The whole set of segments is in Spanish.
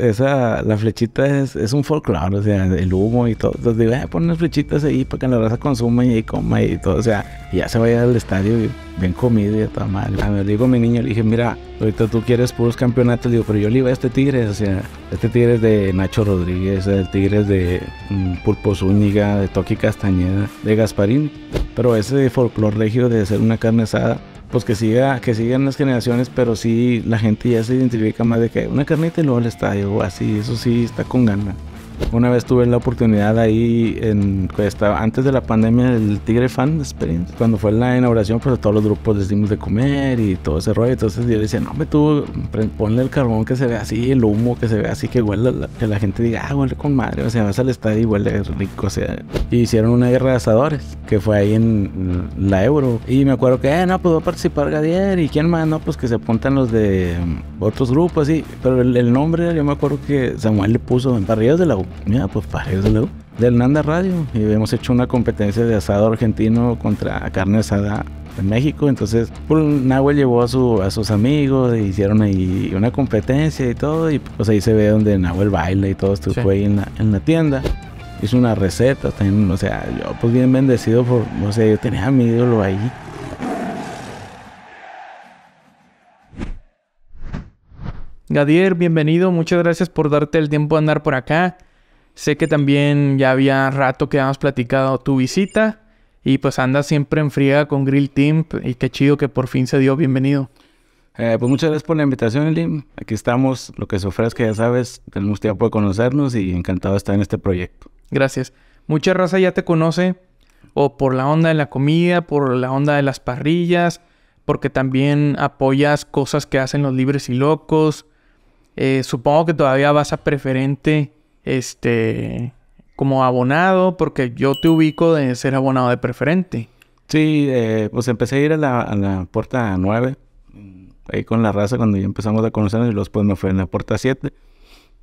esa, la flechita es, es un folclore, o sea, el humo y todo. Entonces digo, ah, pon unas flechitas ahí para que la raza consuma y coma y todo. O sea, y ya se vaya al estadio y bien comido y todo mal. A digo a mi niño, le dije, mira, ahorita tú quieres puros campeonatos. digo, pero yo le iba a este Tigres, o sea, este Tigres es de Nacho Rodríguez, el Tigres de pulpos mm, Pulpo Zúñiga, de Toki Castañeda, de Gasparín. Pero ese folclore regio de hacer una carne asada pues que siga, que sigan las generaciones, pero sí la gente ya se identifica más de que una carnita y luego el estadio, así, eso sí está con ganas. Una vez tuve la oportunidad ahí, en, pues, antes de la pandemia, del Tigre Fan Experience. Cuando fue la inauguración, pues a todos los grupos les dimos de comer y todo ese rollo. Entonces yo decía, no, me tú ponle el carbón que se ve así, el humo que se ve así, que huele, que la gente diga, ah, huele con madre. O sea, vas al estadio y huele rico. O sea, y hicieron una guerra de asadores, que fue ahí en la Euro. Y me acuerdo que, eh, no, pues va a participar Gadier y quién más, no, pues que se apuntan los de otros grupos, así. Pero el, nombre, yo me acuerdo que Samuel le puso en Parrillas de la U mira, pues para eso Del Nanda Radio. Y hemos hecho una competencia de asado argentino contra carne asada en México. Entonces, pues, Nahuel llevó a, su, a sus amigos, e hicieron ahí una competencia y todo. Y pues ahí se ve donde Nahuel baila y todo esto ahí en la, tienda hizo una receta o sea, yo pues bien bendecido por, no sé, yo tenía a mi ídolo ahí. Gadier, bienvenido, muchas gracias por darte el tiempo de andar por acá. Sé que también ya había rato que habíamos platicado tu visita y pues andas siempre en friega con Grill Team y qué chido que por fin se dio. Bienvenido. Eh, pues muchas gracias por la invitación, Elim. Aquí estamos, lo que se que ya sabes, tenemos tiempo de conocernos y encantado de estar en este proyecto. Gracias. Mucha raza ya te conoce o por la onda de la comida, por la onda de las parrillas, porque también apoyas cosas que hacen los libres y locos. Eh, supongo que todavía vas a preferente este, como abonado, porque yo te ubico de ser abonado de preferente. Sí, eh, pues empecé a ir a la, la puerta 9, ahí con la raza cuando ya empezamos a conocernos y después pues me fue en la puerta 7.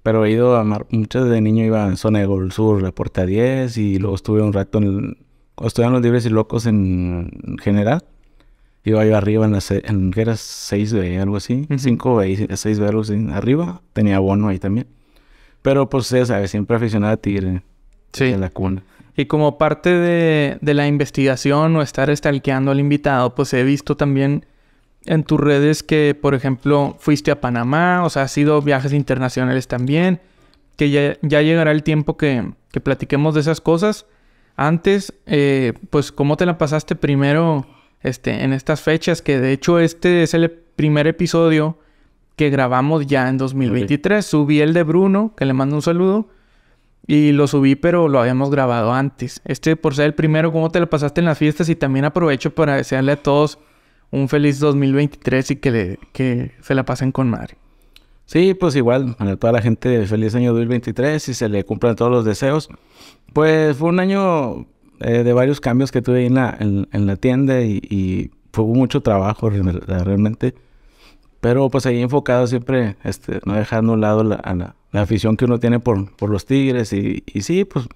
Pero he ido a muchas de niño iba en zona de Gol Sur, la puerta 10 y luego estuve un rato en Estuve los libres y locos en, general. Iba yo arriba en las en 6B, algo así, 5B, 6B, algo así, arriba. Tenía abono ahí también. Pero pues ya sabes, siempre aficionado a Tigre. Sí. la cuna. Y como parte de, la investigación o estar estalqueando al invitado, pues he visto también en tus redes que, por ejemplo, fuiste a Panamá, o sea, has sido viajes internacionales también, que ya, llegará el tiempo que, que, platiquemos de esas cosas. Antes, eh, pues, ¿cómo te la pasaste primero este, en estas fechas? Que de hecho este es el primer episodio que grabamos ya en 2023. Subí el de Bruno, que le mando un saludo. Y lo subí, pero lo habíamos grabado antes. Este, por ser el primero, ¿cómo te lo pasaste en las fiestas? Y también aprovecho para desearle a todos un feliz 2023 y que, que se la pasen con madre. Sí, pues igual, a toda la gente, feliz año 2023 y se le cumplan todos los deseos. Pues fue un año eh, de varios cambios que tuve ahí en la, tienda y, y, fue mucho trabajo realmente. Pero pues ahí enfocado siempre, este, no dejando a un lado la, la, afición que uno tiene por, por los Tigres. Y, sí, pues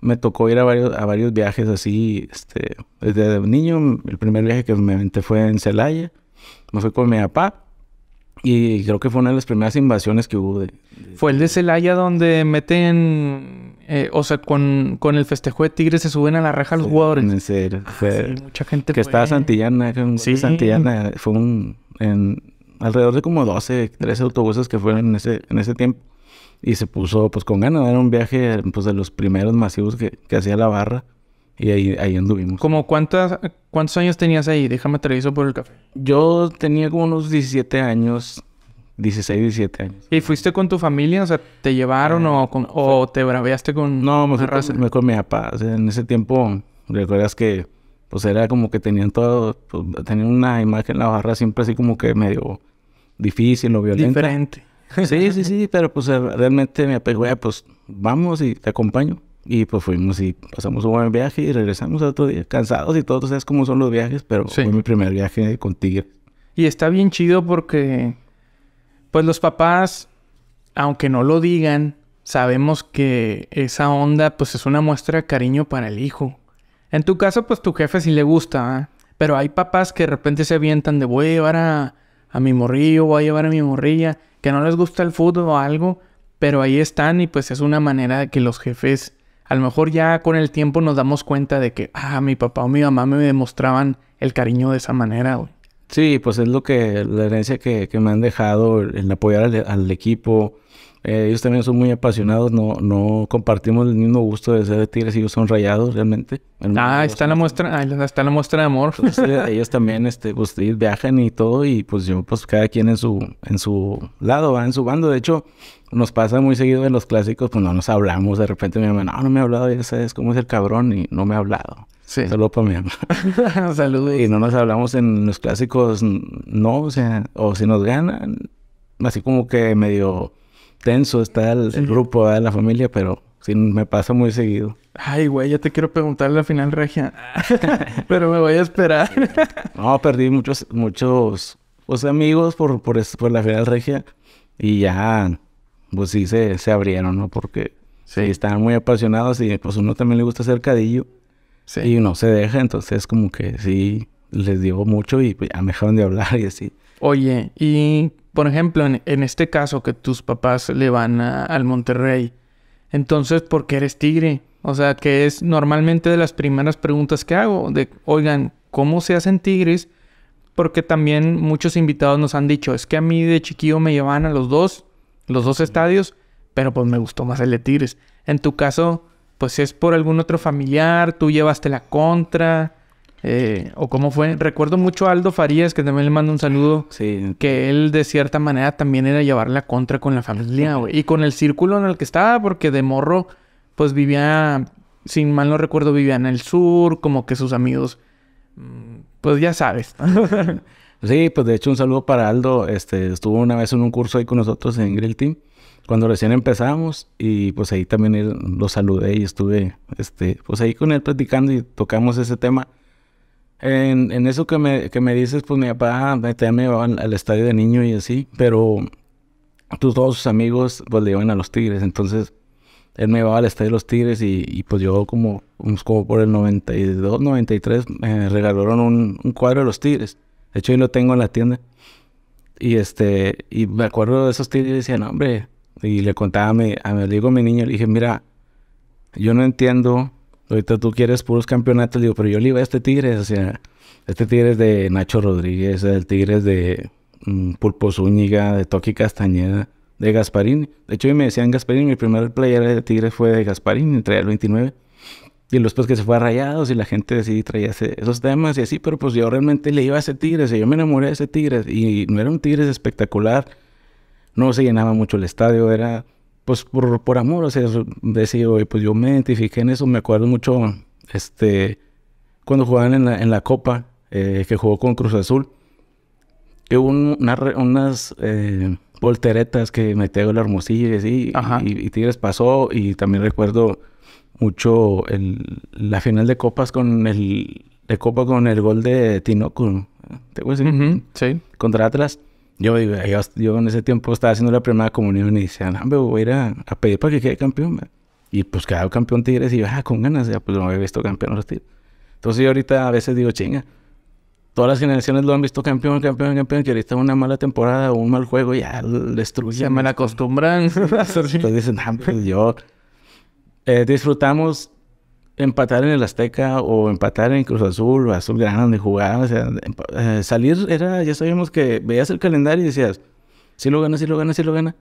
me tocó ir a varios, a varios viajes así. Este, desde niño, el primer viaje que me aventé fue en Celaya. Me fui con mi papá. Y creo que fue una de las primeras invasiones que hubo. Fue el de Celaya donde meten. Eh, o sea, con, con, el festejo de Tigres se suben a la reja los jugadores. En serio. Ah, mucha gente. Que estaba Santillana. Sí. Santillana fue un. En, alrededor de como 12, 13 autobuses que fueron en ese, en ese tiempo. Y se puso pues con ganas, era un viaje pues de los primeros masivos que, que hacía la barra. Y ahí, ahí anduvimos. ¿Cómo cuántas, cuántos años tenías ahí? Déjame te reviso por el café. Yo tenía como unos 17 años, 16, 17 años. ¿Y fuiste con tu familia? O sea, ¿te llevaron eh, o, te braveaste con No, me fui me, con mi papá. en ese tiempo, recuerdas que pues era como que tenían todo, pues, tenían una imagen en la barra siempre así como que medio difícil o violento. Diferente. Sí, sí, sí, pero pues realmente me apegó, pues vamos y te acompaño. Y pues fuimos y pasamos un buen viaje y regresamos otro día, cansados y todo, sabes cómo son los viajes, pero fue mi primer viaje con Tigre. Y está bien chido porque, pues los papás, aunque no lo digan, sabemos que esa onda, pues es una muestra de cariño para el hijo. En tu caso, pues tu jefe sí le gusta, ¿ah? pero hay papás que de repente se avientan de voy a mi morrillo, voy a llevar a mi morrilla, que no les gusta el fútbol o algo, pero ahí están y pues es una manera de que los jefes, a lo mejor ya con el tiempo nos damos cuenta de que, ah, mi papá o mi mamá me demostraban el cariño de esa manera, güey. Sí, pues es lo que, la herencia que, me han dejado, el apoyar al equipo, eh, ellos también son muy apasionados, no, no compartimos el mismo gusto de ser de tigres, ellos son rayados realmente. Ah, está la muestra, ahí está la muestra de amor. Eh, ellos también, este, pues viajan y todo, y pues yo, pues cada quien en su, en su lado, ¿va? en su bando. De hecho, nos pasa muy seguido en los clásicos, pues no nos hablamos, de repente mi mamá, no, me ha hablado, ya sabes cómo es el cabrón, y no me ha hablado. Sí. Saludos para mi mamá. Saludos. Y no nos hablamos en los clásicos, no, o sea, o si nos ganan, así como que medio está el, grupo, de la familia, pero sí me pasa muy seguido. Ay, güey, ya te quiero preguntar la final regia, pero me voy a esperar. no, perdí muchos, muchos pues, amigos por, por, por la final regia y ya, pues sí se, se abrieron, ¿no? Porque sí. estaban muy apasionados y pues uno también le gusta hacer cadillo sí. y uno se deja, entonces como que sí les digo mucho y pues ya me dejaron de hablar y así. Oye, y por ejemplo, en, este caso que tus papás le van al Monterrey, entonces, ¿por qué eres tigre? O sea, que es normalmente de las primeras preguntas que hago, de, oigan, ¿cómo se hacen tigres? Porque también muchos invitados nos han dicho, es que a mí de chiquillo me llevaban a los dos, los dos estadios, pero pues me gustó más el de tigres. En tu caso, pues es por algún otro familiar, tú llevaste la contra. Eh, o cómo fue. Recuerdo mucho a Aldo Farías, que también le mando un saludo. Sí. Que él, de cierta manera, también era llevar la contra con la familia, güey. Y con el círculo en el que estaba, porque de morro, pues vivía, sin mal no recuerdo, vivía en el sur, como que sus amigos, mm, pues ya sabes. sí, pues de hecho, un saludo para Aldo. Este, estuvo una vez en un curso ahí con nosotros en Grill Team. Cuando recién empezamos y pues ahí también lo saludé y estuve, este, pues ahí con él platicando y tocamos ese tema en, eso que me, que me, dices, pues mi papá eh, me, me llevaba al, estadio de niño y así, pero todos sus amigos pues le iban a los Tigres, entonces él me llevaba al estadio de los Tigres y, pues yo como, pues, como por el 92, 93 me regalaron un, un, cuadro de los Tigres. De hecho, yo lo tengo en la tienda. Y este, y me acuerdo de esos tigres y decía, no, hombre, y le contaba a mi, a mi, digo, mi niño, le dije, mira, yo no entiendo Ahorita tú quieres puros campeonatos, digo, pero yo le iba a este Tigres, o sea, este Tigres de Nacho Rodríguez, el Tigres de mm, Pulpo Zúñiga, de Toki Castañeda, de Gasparini. De hecho, me decían Gasparini, mi primer player de Tigres fue de Gasparini, entre el 29. Y después pues que se fue a Rayados y la gente sí traía esos temas y así, pero pues yo realmente le iba a ese Tigres y yo me enamoré de ese Tigres y no era un Tigres espectacular, no se llenaba mucho el estadio, era pues por, amor, o sea, decía, pues yo me identifiqué en eso, me acuerdo mucho, este, cuando jugaban en la, en la Copa, eh, que jugó con Cruz Azul, que hubo unas eh, volteretas que metió el Hermosillo y así, y, Tigres pasó, y también recuerdo mucho la final de Copas con el, de Copa con el gol de Tinoco, ¿te acuerdas? Sí. Contra Atlas. Yo, digo, yo, en ese tiempo estaba haciendo la primera comunión y decía, no, me voy a ir a, pedir para que quede campeón. Y pues quedaba campeón Tigres y yo, ah, con ganas, ya pues no había visto campeón los Tigres. Entonces yo ahorita a veces digo, chinga, todas las generaciones lo han visto campeón, campeón, campeón, que ahorita una mala temporada o un mal juego ya destruye. Ya me la acostumbran. Entonces dicen, no, ah, pues yo. Eh, disfrutamos empatar en el Azteca o empatar en Cruz Azul o Azul Gran donde jugaba, eh, salir era, ya sabíamos que veías el calendario y decías, si sí lo gana, si sí lo gana, si sí lo gana.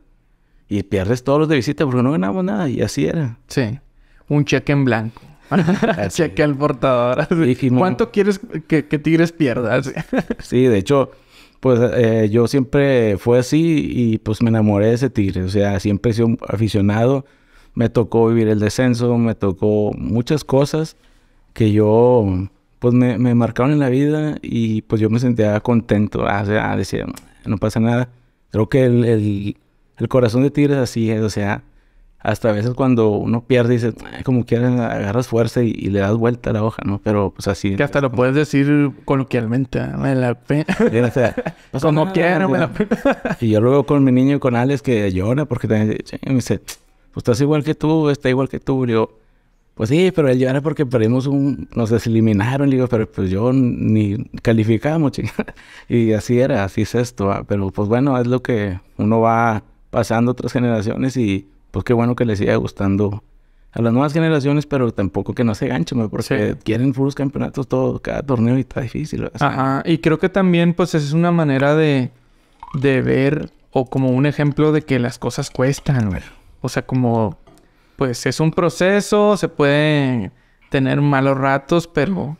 Y pierdes todos los de visita porque no ganamos nada y así era. Sí, un cheque en blanco. cheque al portador. ¿Cuánto quieres que, Tigres pierda? sí, de hecho, pues eh, yo siempre fue así y pues me enamoré de ese Tigre O sea, siempre he sido un aficionado me tocó vivir el descenso, me tocó muchas cosas que yo, pues me, marcaron en la vida y pues yo me sentía contento, ah, o sea, ah, decía, no pasa nada. Creo que el, el, corazón de Tigres así o sea, hasta a veces cuando uno pierde dice como quieras, agarras fuerza y, le das vuelta a la hoja, ¿no? Pero pues así. Que hasta lo puedes decir coloquialmente, me la pena. o sea, Como quiero, me la pena. y yo luego con mi niño, con Alex, que llora porque también me dice, pues estás igual que tú, está igual que tú. Le pues sí, pero él era porque perdimos un, nos deseliminaron. digo, pero pues yo ni calificamos, chingada. Y así era, así es esto. Ah, pero pues bueno, es lo que uno va pasando otras generaciones y pues qué bueno que les siga gustando a las nuevas generaciones, pero tampoco que no se ganchen, porque quieren puros campeonatos todo, cada torneo y está difícil. Ajá, y creo que también pues es una manera de, de ver o como un ejemplo de que las cosas cuestan, güey. O sea, como, pues es un proceso, se pueden tener malos ratos, pero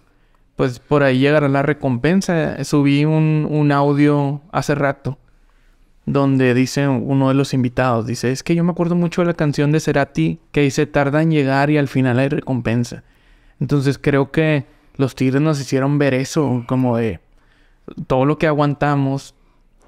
pues por ahí llegará la recompensa. Subí un, un audio hace rato donde dice uno de los invitados, dice, es que yo me acuerdo mucho de la canción de Cerati que dice, tarda en llegar y al final hay recompensa. Entonces creo que los Tigres nos hicieron ver eso, como de todo lo que aguantamos,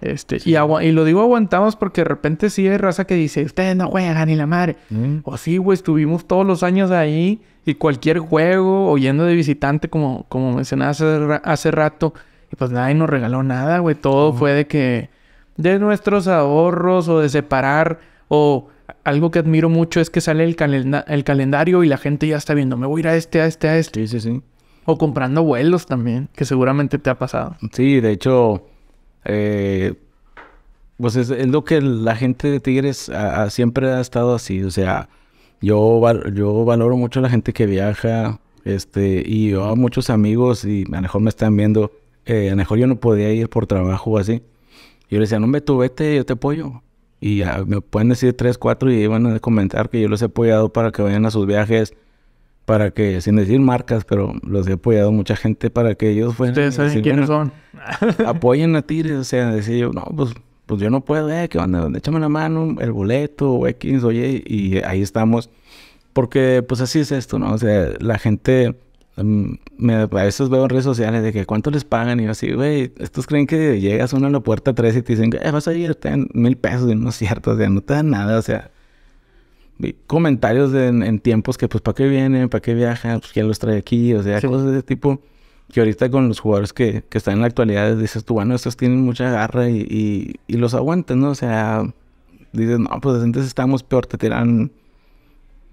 este, y, lo digo aguantamos porque de repente sí hay raza que dice, ustedes no juegan ni la madre. Mm. O sí, güey, estuvimos todos los años ahí y cualquier juego o yendo de visitante, como, como hace, rato, y pues nadie nos regaló nada, güey. Todo fue de que, de nuestros ahorros o de separar o algo que admiro mucho es que sale el, el calendario y la gente ya está viendo, me voy a ir a este, a este, a este. Sí, sí, sí. O comprando vuelos también, que seguramente te ha pasado. Sí, de hecho eh, pues es, lo que la gente de Tigres siempre ha estado así. O sea, yo, yo valoro mucho a la gente que viaja. Este, y yo a muchos amigos, y a lo mejor me están viendo, eh, a lo mejor yo no podía ir por trabajo o así. Yo les decía, no, me tú vete, yo te apoyo. Y me pueden decir tres, cuatro y van a comentar que yo los he apoyado para que vayan a sus viajes para que, sin decir marcas, pero los he apoyado mucha gente para que ellos fueran. Ustedes saben quiénes son. apoyen a Tires, o sea, decir yo, no, pues, pues yo no puedo, eh, que onda, échame la mano, el boleto, o X, oye, y ahí estamos. Porque, pues así es esto, ¿no? O sea, la gente. Mm, me, a veces veo en redes sociales de que cuánto les pagan y yo así, güey, estos creen que llegas uno a la puerta 3 y te dicen, eh, vas a ir, te dan mil pesos y no es cierto, o sea, no te dan nada, o sea, comentarios en, tiempos que pues para qué vienen, para qué viajan, pues quién los trae aquí, o sea, cosas de ese tipo que ahorita con los jugadores que, están en la actualidad dices tú, bueno, estos tienen mucha garra y, los aguantas, ¿no? O sea, dices, no, pues antes estamos peor, te tiran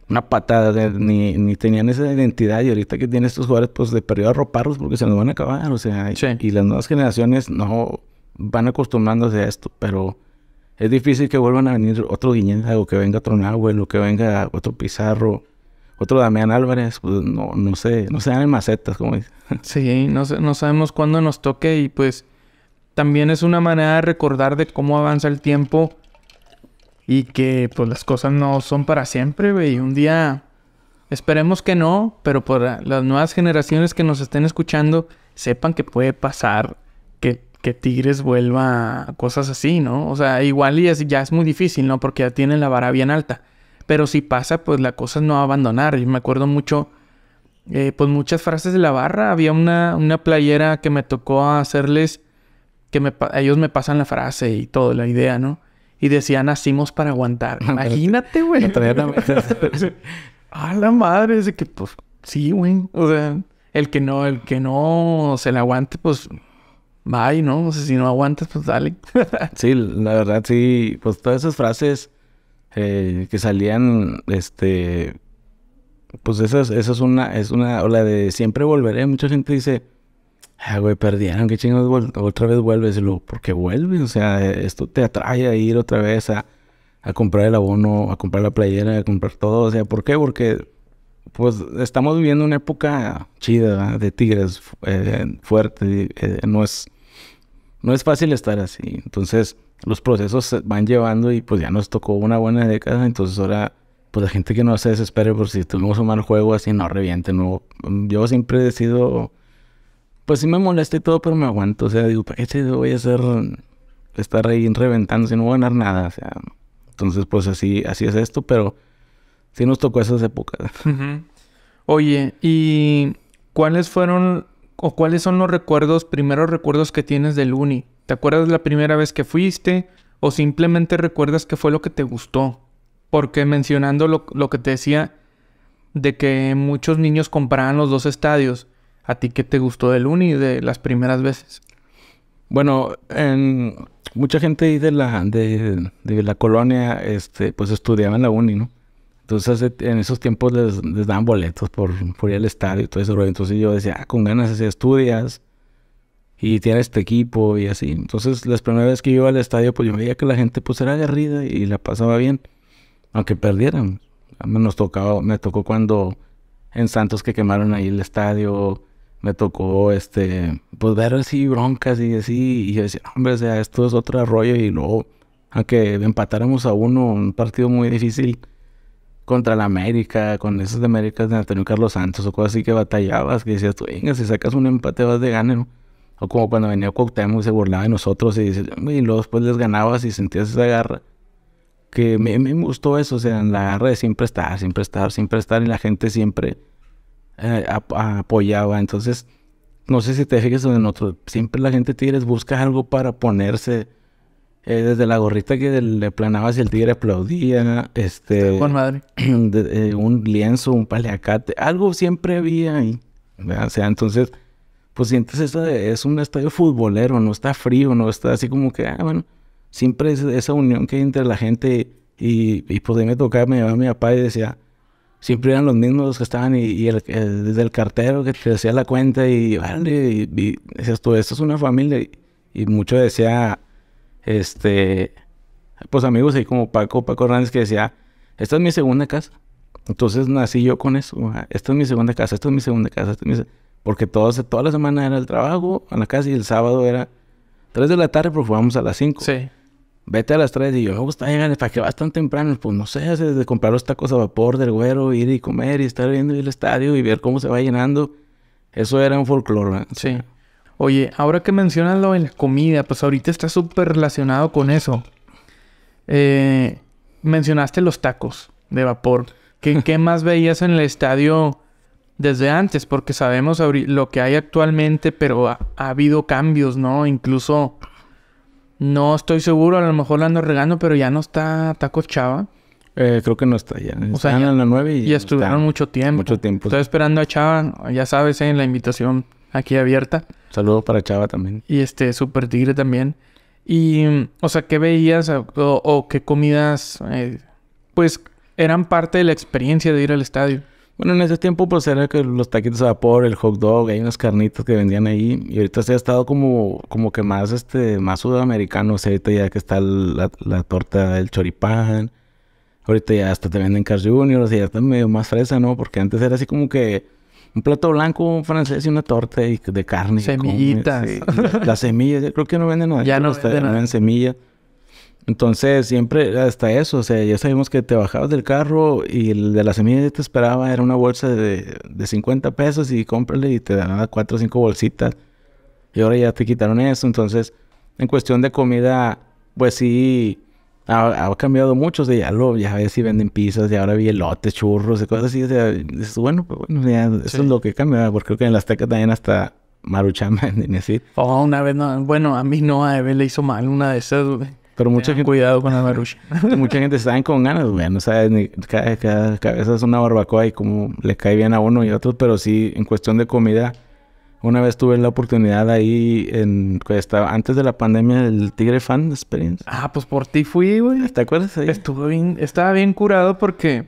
una patada, ni, ni, tenían esa identidad y ahorita que tienen estos jugadores, pues de a roparlos porque se nos van a acabar, o sea, y, y, las nuevas generaciones no van acostumbrándose a esto, pero es difícil que vuelvan a venir otro Guiñeta o que venga otro Nahuel o que venga otro Pizarro, otro Damián Álvarez. Pues, no, no sé, no sean en macetas, como dicen. Sí, no, no sabemos cuándo nos toque y pues también es una manera de recordar de cómo avanza el tiempo y que pues las cosas no son para siempre, güey. Un día esperemos que no, pero por las nuevas generaciones que nos estén escuchando sepan que puede pasar que Tigres vuelva cosas así, ¿no? O sea, igual y ya es muy difícil, ¿no? Porque ya tienen la vara bien alta. Pero si pasa, pues la cosa no abandonar. Y me acuerdo mucho, eh, pues muchas frases de la barra. Había una, una playera que me tocó hacerles, que me, ellos me pasan la frase y todo, la idea, ¿no? Y decía, nacimos para aguantar. Imagínate, güey. ah, la madre, es que, pues, sí, güey. O sea, el que no, el que no se la aguante, pues bye, ¿no? O si no aguantas, pues dale. sí, la verdad, sí. Pues todas esas frases eh, que salían, este... Pues esa es, es una, es una, o la de siempre volveré. Mucha gente dice, ah, güey, perdieron, qué chingados, otra vez vuelves. Y luego, ¿por qué vuelves? O sea, esto te atrae a ir otra vez a, a comprar el abono, a comprar la playera, a comprar todo. O sea, ¿por qué? Porque pues estamos viviendo una época chida de Tigres eh, fuerte. Eh, no es no es fácil estar así. Entonces, los procesos se van llevando y pues ya nos tocó una buena década. Entonces, ahora, pues la gente que no se desespere por si tuvimos un mal juego así, no reviente. No. Yo siempre he sido, pues sí me molesta y todo, pero me aguanto. O sea, digo, ¿para qué voy a hacer, estar ahí reventando si no voy a ganar nada? O sea, entonces, pues así, así es esto, pero sí nos tocó esas épocas. Oye, ¿y cuáles fueron o cuáles son los recuerdos, primeros recuerdos que tienes del uni. ¿Te acuerdas la primera vez que fuiste? ¿O simplemente recuerdas qué fue lo que te gustó? Porque mencionando lo, que te decía de que muchos niños compraban los dos estadios, ¿a ti qué te gustó del uni de las primeras veces? Bueno, en, mucha gente de la, de, la colonia, este, pues estudiaba en la uni, ¿no? Entonces en esos tiempos les, daban boletos por, ir al estadio y todo eso. Entonces yo decía, ah, con ganas así estudias y tienes este equipo y así. Entonces las primeras veces que iba al estadio, pues yo veía que la gente pues era aguerrida y la pasaba bien, aunque perdieran. Nos tocaba, me tocó cuando en Santos que quemaron ahí el estadio, me tocó este, pues ver así broncas y así, y yo decía, hombre, o sea, esto es otro rollo y luego, aunque empatáramos a uno, un partido muy difícil contra la América, con esas de América de Antonio Carlos Santos o cosas así que batallabas, que decías tú, venga, si sacas un empate vas de gana, O como cuando venía Cuauhtémoc y se burlaba de nosotros y, dices, y luego después les ganabas y sentías esa garra. Que me, me gustó eso, o sea, la garra de siempre estar, siempre estar, siempre estar y la gente siempre eh, apoyaba. Entonces, no sé si te fijas en otro, siempre la gente Tigres busca algo para ponerse eh, desde la gorrita que le planabas y el tigre aplaudía. Este. Con madre. Eh, un lienzo, un paliacate, Algo siempre había ahí. O sea, entonces, pues sientes eso es un estadio futbolero, no está frío, no está así como que, ah, bueno. Siempre es esa unión que hay entre la gente. Y, y pues ahí me tocaba, me llevaba mi papá y decía, siempre eran los mismos los que estaban y, el, desde el cartero que te hacía la cuenta y vale, y, tú, esto es una familia. Y, y mucho decía, este, pues amigos ahí como Paco, Paco Hernández que decía, esta es mi segunda casa. Entonces nací yo con eso, esta es mi segunda casa, esta es mi segunda casa, porque todas, toda la semana era el trabajo, en la casa y el sábado era 3 de la tarde, pero pues, fuimos a las 5. Sí. Vete a las 3 y yo, vamos oh, pues, está llegar ¿para que vas tan temprano? Pues no sé, de comprar los tacos a vapor del güero, ir y comer y estar viendo el estadio y ver cómo se va llenando. Eso era un folclore, ¿verdad? Sí. Oye, ahora que mencionas lo de la comida, pues ahorita está súper relacionado con eso. Eh, mencionaste los tacos de vapor. ¿Qué, más veías en el estadio desde antes? Porque sabemos lo que hay actualmente, pero ha, habido cambios, ¿no? Incluso, no estoy seguro, a lo mejor la ando regando, pero ya no está Taco Chava. Eh, creo que no está ya. O en la 9 y. Ya, estuvieron mucho tiempo. Mucho tiempo. Estoy esperando a Chava, ya sabes, en eh, la invitación aquí abierta. Saludos para Chava también. Y este, Super Tigre también. Y, o sea, ¿qué veías o, qué comidas, eh, pues, eran parte de la experiencia de ir al estadio? Bueno, en ese tiempo, pues, era que los taquitos a vapor, el hot dog, hay unas carnitas que vendían ahí. Y ahorita se ha estado como, como que más, este, más sudamericano. O sea, ahorita ya que está la, torta del choripán. Ahorita ya hasta te venden Car O sea, ya está medio más fresa, ¿no? Porque antes era así como que un plato blanco, un francés y una torta de, carne. Semillitas. las semillas, creo que no venden nada. Ya no, ustedes venden, no venden semillas. Entonces, siempre hasta eso, o sea, ya sabemos que te bajabas del carro y el de las semillas que te esperaba era una bolsa de, 50 pesos y cómprale y te daban cuatro o cinco bolsitas. Y ahora ya te quitaron eso. Entonces, en cuestión de comida, pues sí, ha, ha, cambiado mucho, o sea, ya lo, ya ves si venden pizzas, y ahora vi elotes, churros y cosas así, o sea, es bueno, pues bueno, eso es lo que cambia, porque creo que en las Azteca también hasta Maruchan venden así. Oh, una vez, no, bueno, a mí no, a él le hizo mal una de esas, güey. Pero mucha gente... Cuidado con la marucha. mucha gente está con ganas, güey. No sabes, cada, cada, cabeza es una barbacoa y como le cae bien a uno y a otro. Pero sí, en cuestión de comida, una vez tuve la oportunidad ahí en antes de la pandemia del Tigre Fan Experience. Ah, pues por ti fui, güey. ¿Te acuerdas ahí? Estuvo bien, estaba bien curado porque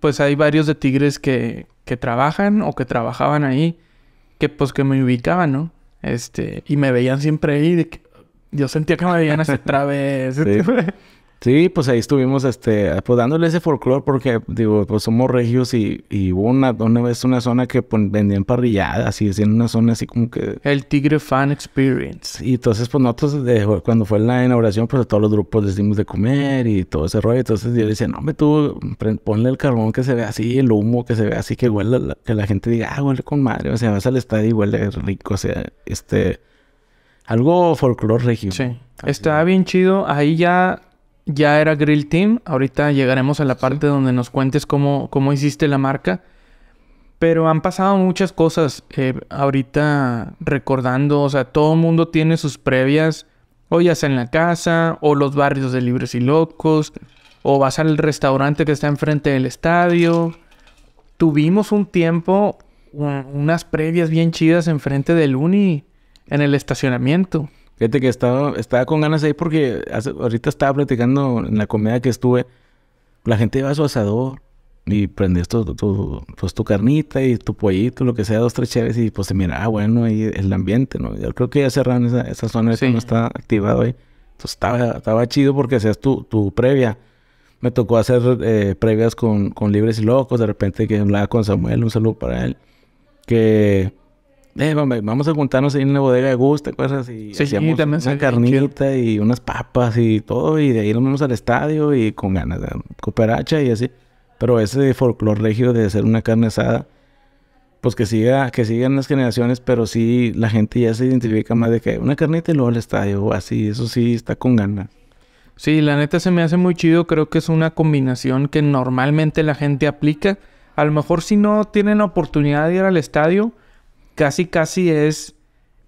pues hay varios de Tigres que, que trabajan o que trabajaban ahí que pues que me ubicaban, ¿no? Este, y me veían siempre ahí de yo sentía que me veían hacia otra vez. Sí, pues ahí estuvimos este, pues dándole ese folclore porque, digo, pues somos regios y, y hubo una, vez una zona que pues, vendían parrilladas y en una zona así como que... El Tigre Fan Experience. Y entonces, pues nosotros, eh, cuando fue la inauguración, pues a todos los grupos les de comer y todo ese rollo. Entonces yo decía, no, me tú ponle el carbón que se ve así, el humo que se ve así, que huele, que la gente diga, ah, huele con madre. O sea, vas al estadio y huele rico, o sea, este... Algo folclore regio. Sí. Está bien chido. Ahí ya ya era Grill Team. Ahorita llegaremos a la parte donde nos cuentes cómo, hiciste la marca. Pero han pasado muchas cosas eh, ahorita recordando. O sea, todo el mundo tiene sus previas. O ya sea en la casa, o los barrios de Libres y Locos, o vas al restaurante que está enfrente del estadio. Tuvimos un tiempo, unas previas bien chidas enfrente del Uni, en el estacionamiento. Fíjate que estaba, estaba con ganas ahí porque ahorita estaba platicando en la comida que estuve. La gente iba a su asador y prende pues, tu, carnita y tu pollito, lo que sea, dos, tres chéves y pues se mira, ah, bueno, ahí el ambiente, ¿no? Yo creo que ya cerraron esa, esa zona, no está activado ahí. Entonces estaba, estaba chido porque hacías tu, tu previa. Me tocó hacer eh, previas con, con Libres y Locos, de repente que hablaba con Samuel, un saludo para él, que eh, vamos a juntarnos ahí en la bodega de gusta, cosas y sí, hacíamos también una carnita y unas papas y todo, y de ahí nos vamos al estadio y con ganas de cooperacha y así. Pero ese folclor regio de hacer una carne asada, pues que siga, que sigan las generaciones, pero sí la gente ya se identifica más de que una carnita y luego al estadio, así, eso sí está con ganas. Sí, la neta se me hace muy chido, creo que es una combinación que normalmente la gente aplica. A lo mejor si no tienen oportunidad de ir al estadio, casi casi es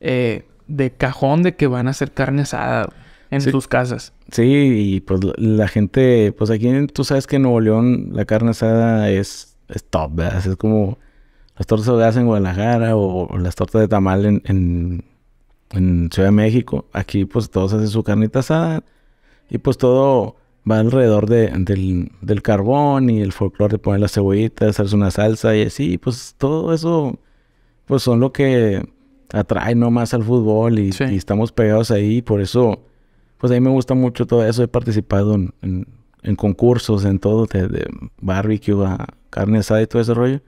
eh, de cajón de que van a hacer carne asada en sus casas. Sí, y pues la gente, pues aquí tú sabes que en Nuevo León la carne asada es, top, ¿verdad? Es como las tortas de en Guadalajara o, las tortas de tamal en, Ciudad de México. Aquí pues todos hacen su carnita asada y pues todo va alrededor del, del, carbón y el folclore de poner las cebollitas, hacerse una salsa y así, pues todo eso pues son lo que atrae más al fútbol y, estamos pegados ahí. Por eso, pues a mí me gusta mucho todo eso. He participado en, concursos, en todo, de barbecue a carne asada y todo ese rollo.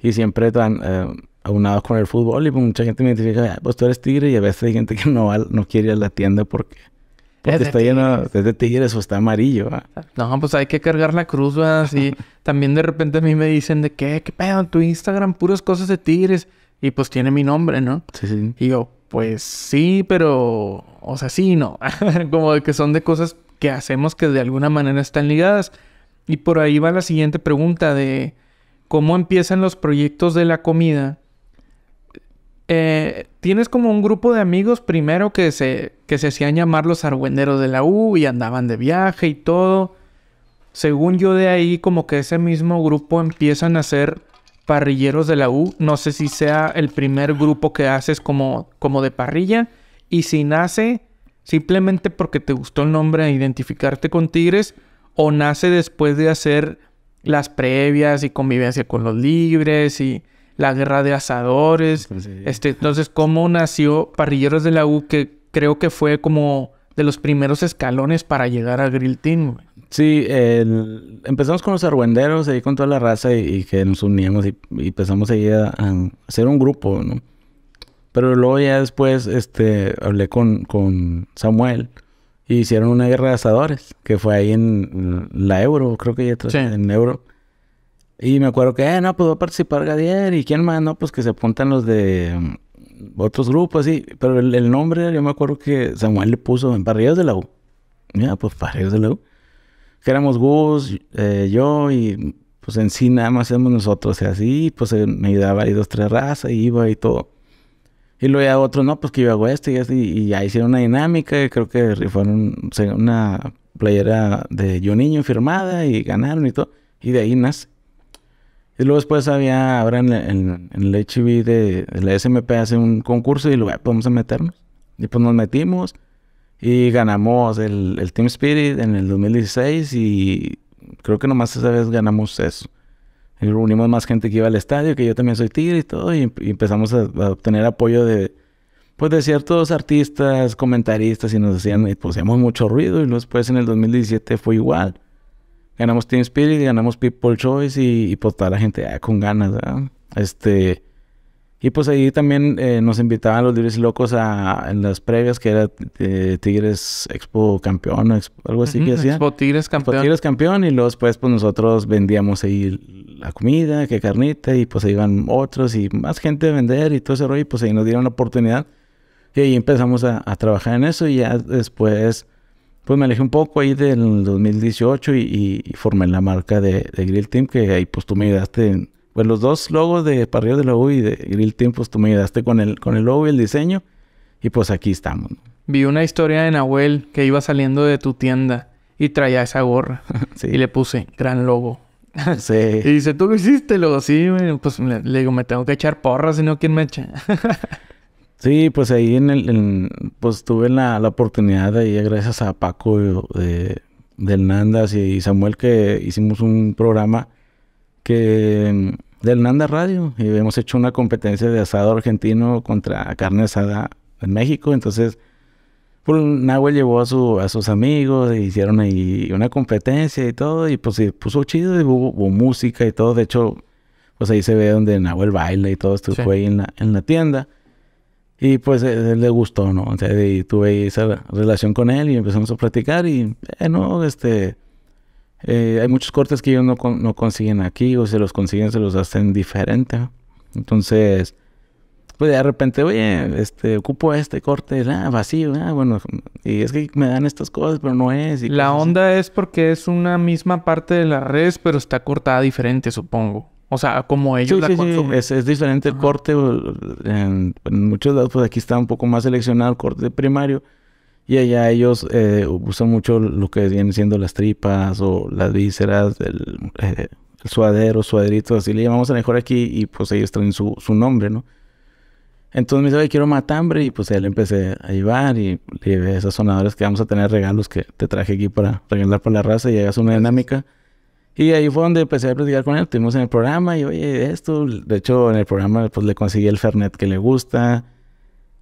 Y siempre tan eh, aunados con el fútbol. Y mucha gente me dice, ah, pues tú eres tigre. Y a veces hay gente que no, va, no quiere ir a la tienda porque está lleno de tigres o está amarillo. No, pues hay que cargar la cruz, ¿verdad? Así. También de repente a mí me dicen de qué, qué pedo, tu Instagram, puras cosas de tigres. Y pues tiene mi nombre, ¿no? Sí, sí. Y yo, pues sí, pero. O sea, sí no. Como de que son de cosas que hacemos que de alguna manera están ligadas. Y por ahí va la siguiente pregunta de cómo empiezan los proyectos de la comida eh, tienes como un grupo de amigos primero que se, que se hacían llamar los argüenderos de la U y andaban de viaje y todo. Según yo de ahí, como que ese mismo grupo empiezan a ser parrilleros de la U. No sé si sea el primer grupo que haces como, como de parrilla. Y si nace simplemente porque te gustó el nombre e identificarte con Tigres, o nace después de hacer las previas y convivencia con los libres y la guerra de asadores. Pues este, entonces, ¿cómo nació Parrilleros de la U? Que creo que fue como de los primeros escalones para llegar a Grill Team. Sí, empezamos con los arwenderos ahí con toda la raza y, que nos uníamos y, empezamos ahí a, hacer un grupo, ¿no? Pero luego ya después este, hablé con, con Samuel y hicieron una guerra de asadores, que fue ahí en la Euro, creo que ya sí. en Euro. Y me acuerdo que, eh, no, pues va a participar Gadier. ¿Y quién más? No, pues que se apuntan los de mm, otros grupos, sí. Pero el, nombre, yo me acuerdo que Samuel le puso en Barrios de la U. Ya, pues Barrios de la U. Que éramos Gus, eh, yo y pues en sí nada más éramos nosotros. Y así, pues me ayudaba ahí dos, tres razas y iba y todo. Y luego ya otro, no, pues que yo hago esto y así. Y ya hicieron una dinámica. Y creo que rifaron una playera de Yo Niño firmada y ganaron y todo. Y de ahí nace. Y luego después había, ahora en, el HB de, la SMP hace un concurso y luego podemos pues meternos. Y pues nos metimos y ganamos el, Team Spirit en el 2016 y creo que nomás esa vez ganamos eso. Y reunimos más gente que iba al estadio, que yo también soy tigre y todo, y, empezamos a, obtener apoyo de, pues de ciertos artistas, comentaristas y nos hacían, pues hacíamos mucho ruido y luego después en el 2017 fue igual ganamos Team Spirit, ganamos People Choice y, y pues toda la gente ah, con ganas, Este, y pues ahí también eh, nos invitaban los Tigres Locos a, en las previas, que era eh, Tigres Expo Campeón, o algo así que hacía. Expo Tigres Campeón. Expo Tigres Campeón y luego después pues nosotros vendíamos ahí la comida, que carnita y pues ahí iban otros y más gente a vender y todo ese rollo y pues ahí nos dieron la oportunidad. Y ahí empezamos a, a trabajar en eso y ya después pues me alejé un poco ahí del 2018 y, formé la marca de, Grill Team, que ahí pues tú me ayudaste en, pues los dos logos de Parrillo de Lobo y de Grill Team, pues tú me ayudaste con el, con el logo y el diseño, y pues aquí estamos. Vi una historia de Nahuel que iba saliendo de tu tienda y traía esa gorra. sí. Y le puse, gran logo. Sí. y dice, ¿tú lo hiciste? Luego, sí, pues le, digo, me tengo que echar porras, si no, ¿quién me echa? Sí, pues ahí en el, pues tuve la, la oportunidad de gracias a Paco de, de y Samuel que hicimos un programa que de Nanda Radio y hemos hecho una competencia de asado argentino contra carne asada en México, entonces pues, Nahuel llevó a, sus amigos e hicieron ahí una competencia y todo y pues se puso chido y hubo, música y todo, de hecho pues ahí se ve donde Nahuel baila y todo estuvo ahí en la, en la tienda. Y pues eh, él le gustó, ¿no? O sea, y tuve esa relación con él y empezamos a platicar y, eh, no, este, eh, hay muchos cortes que ellos no, consiguen aquí o se los consiguen, se los hacen diferente. Entonces, pues de repente, oye, este, ocupo este corte, ah, vacío, ah, bueno, y es que me dan estas cosas, pero no es. Y la onda es porque es una misma parte de la red, pero está cortada diferente, supongo. O sea, como ellos la sí, Sí. Es, diferente el corte. En, muchos lados, pues aquí está un poco más seleccionado el corte primario. Y allá ellos eh, usan mucho lo que vienen siendo las tripas o las vísceras, eh, el, suadero, suadrito, así le llamamos a mejor aquí. Y pues ellos traen su, nombre, ¿no? Entonces me dice, Oye, quiero matambre. Y pues le empecé a llevar y le llevé esas sonadoras que vamos a tener regalos que te traje aquí para regalar para la raza y hagas una dinámica. Y ahí fue donde empecé a platicar con él. tuvimos en el programa y, oye, esto. De hecho, en el programa pues, le conseguí el Fernet que le gusta.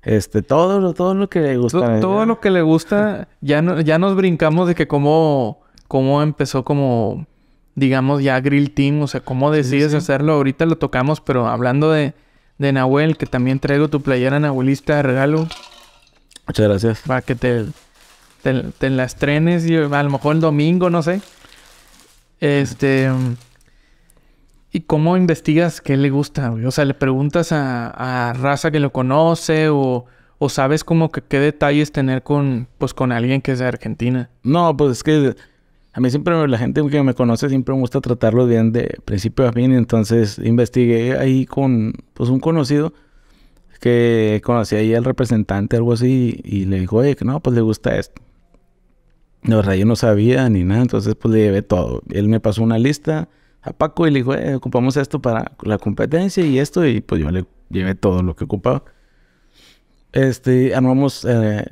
Este, todo, todo lo que le gusta. Todo, lo que le gusta. ya, ya nos brincamos de que cómo, cómo empezó como, digamos, ya Grill Team. O sea, cómo decides hacerlo. Ahorita lo tocamos, pero hablando de, de Nahuel, que también traigo tu playera Nahuelista de regalo. Muchas gracias. Para que te, te, te la estrenes y a lo mejor el domingo, no sé. Este. ¿Y cómo investigas qué le gusta, O sea, ¿le preguntas a, raza que lo conoce o, o, sabes como que qué detalles tener con, pues, con alguien que es de Argentina? No, pues es que a mí siempre la gente que me conoce siempre me gusta tratarlo bien de principio a fin. Entonces investigué ahí con, pues, un conocido que conocía ahí al representante, algo así, y le dijo, oye, que no, pues le gusta esto. No, yo no sabía ni nada, entonces pues le llevé todo. Él me pasó una lista a Paco y le dijo, eh, ocupamos esto para la competencia y esto, y pues yo le llevé todo lo que ocupaba. Este, armamos, eh,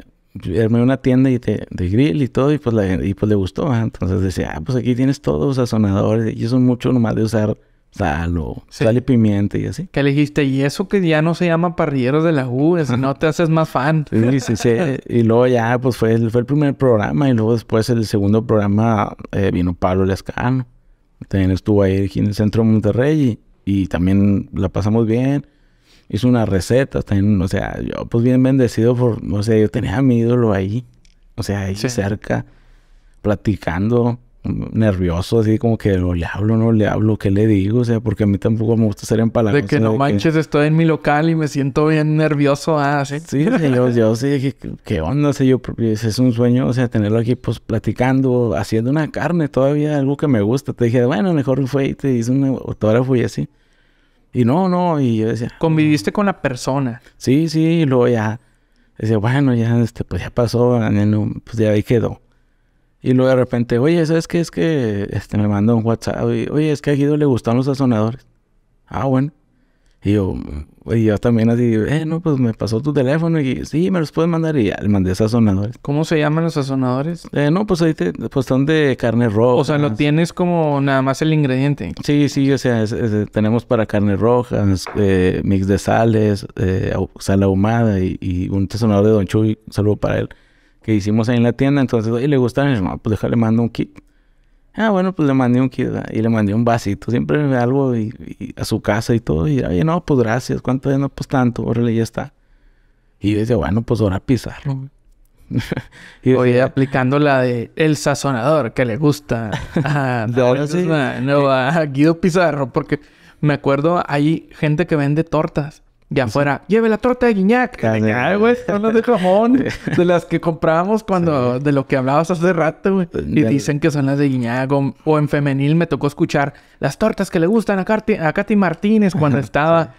armé una tienda de, grill y todo, y pues, y pues le gustó. Entonces decía, ah, pues aquí tienes todo, sazonadores, y son mucho nomás de usar sal o sal y pimienta y así. Que le dijiste, y eso que ya no se llama parrilleros de la U, es, no te haces más fan. Sí, sí, sí. y luego ya, pues fue el, fue el primer programa y luego después el segundo programa eh, vino Pablo Lescano. También estuvo ahí en el centro de Monterrey y, también la pasamos bien. Hizo unas recetas también, o sea, yo pues bien bendecido por, o sea, yo tenía a mi ídolo ahí, o sea, ahí cerca, platicando nervioso, así como que no le hablo, no le hablo, ¿qué le digo? O sea, porque a mí tampoco me gusta ser palabras De que no manches, estoy en mi local y me siento bien nervioso, ah, sí. Sí, yo, sí ¿qué onda? sí yo, pues, es un sueño, o sea, tenerlo aquí, pues, platicando, haciendo una carne todavía, algo que me gusta. Te dije, bueno, mejor fue y te hice un autógrafo y así. Y no, no, y yo decía... Conviviste con la persona. Sí, sí, y luego ya... Decía, bueno, ya, este, pues ya pasó, pues ya ahí quedó. Y luego de repente, oye, ¿sabes qué? Es que este, me mandó un WhatsApp. Y, oye, es que a Guido le gustan los sazonadores. Ah, bueno. Y yo, y yo también así, eh, no, pues me pasó tu teléfono y sí, me los puedes mandar y ya le mandé sazonadores. ¿Cómo se llaman los sazonadores? Eh, no, pues ahí te, pues son de carne roja. O sea, lo tienes como nada más el ingrediente. Sí, sí, o sea, tenemos para carne roja, eh, mix de sales, eh, sal ahumada y, un sazonador de Don Chuy, saludo para él que hicimos ahí en la tienda. Entonces, oye, ¿le gustaron? No, pues déjale, mando un kit. Ah, bueno, pues le mandé un kit y le mandé un vasito, siempre algo y, a su casa y todo. Y oye, no, pues gracias, ¿cuánto es? No, pues tanto, órale, ya está. Y yo decía, bueno, pues ahora Pizarro. y oye, aplicando la de el sazonador que le gusta. de ahora sí. No, a Guido Pizarro, porque me acuerdo, hay gente que vende tortas de afuera, lleve la torta de guiñac. Ay, ah, güey, son las de jamón, de las que comprábamos cuando, de lo que hablabas hace rato, güey. Pues y dicen que son las de guiñac. O, en femenil me tocó escuchar las tortas que le gustan a, a Katy Martínez cuando estaba.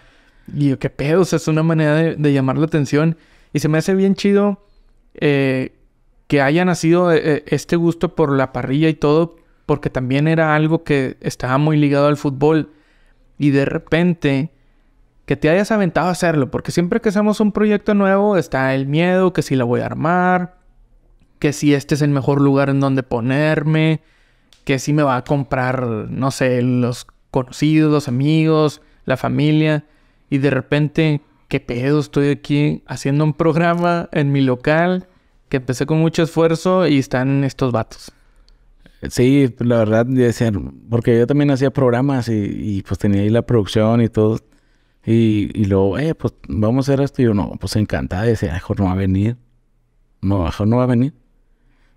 Y yo, qué pedo, es una manera de, llamar la atención. Y se me hace bien chido eh, que haya nacido eh, eh, este gusto por la parrilla y todo, porque también era algo que estaba muy ligado al fútbol. Y de repente que te hayas aventado a hacerlo, porque siempre que hacemos un proyecto nuevo está el miedo que si la voy a armar, que si este es el mejor lugar en donde ponerme, que si me va a comprar, no sé, los conocidos, los amigos, la familia, y de repente, qué pedo, estoy aquí haciendo un programa en mi local que empecé con mucho esfuerzo y están estos vatos. Sí, la verdad, porque yo también hacía programas y, y pues tenía ahí la producción y todo, y, y luego, eh, pues vamos a hacer esto. Y yo, no, pues encantada. Y decía, mejor no va a venir. No, mejor no va a venir.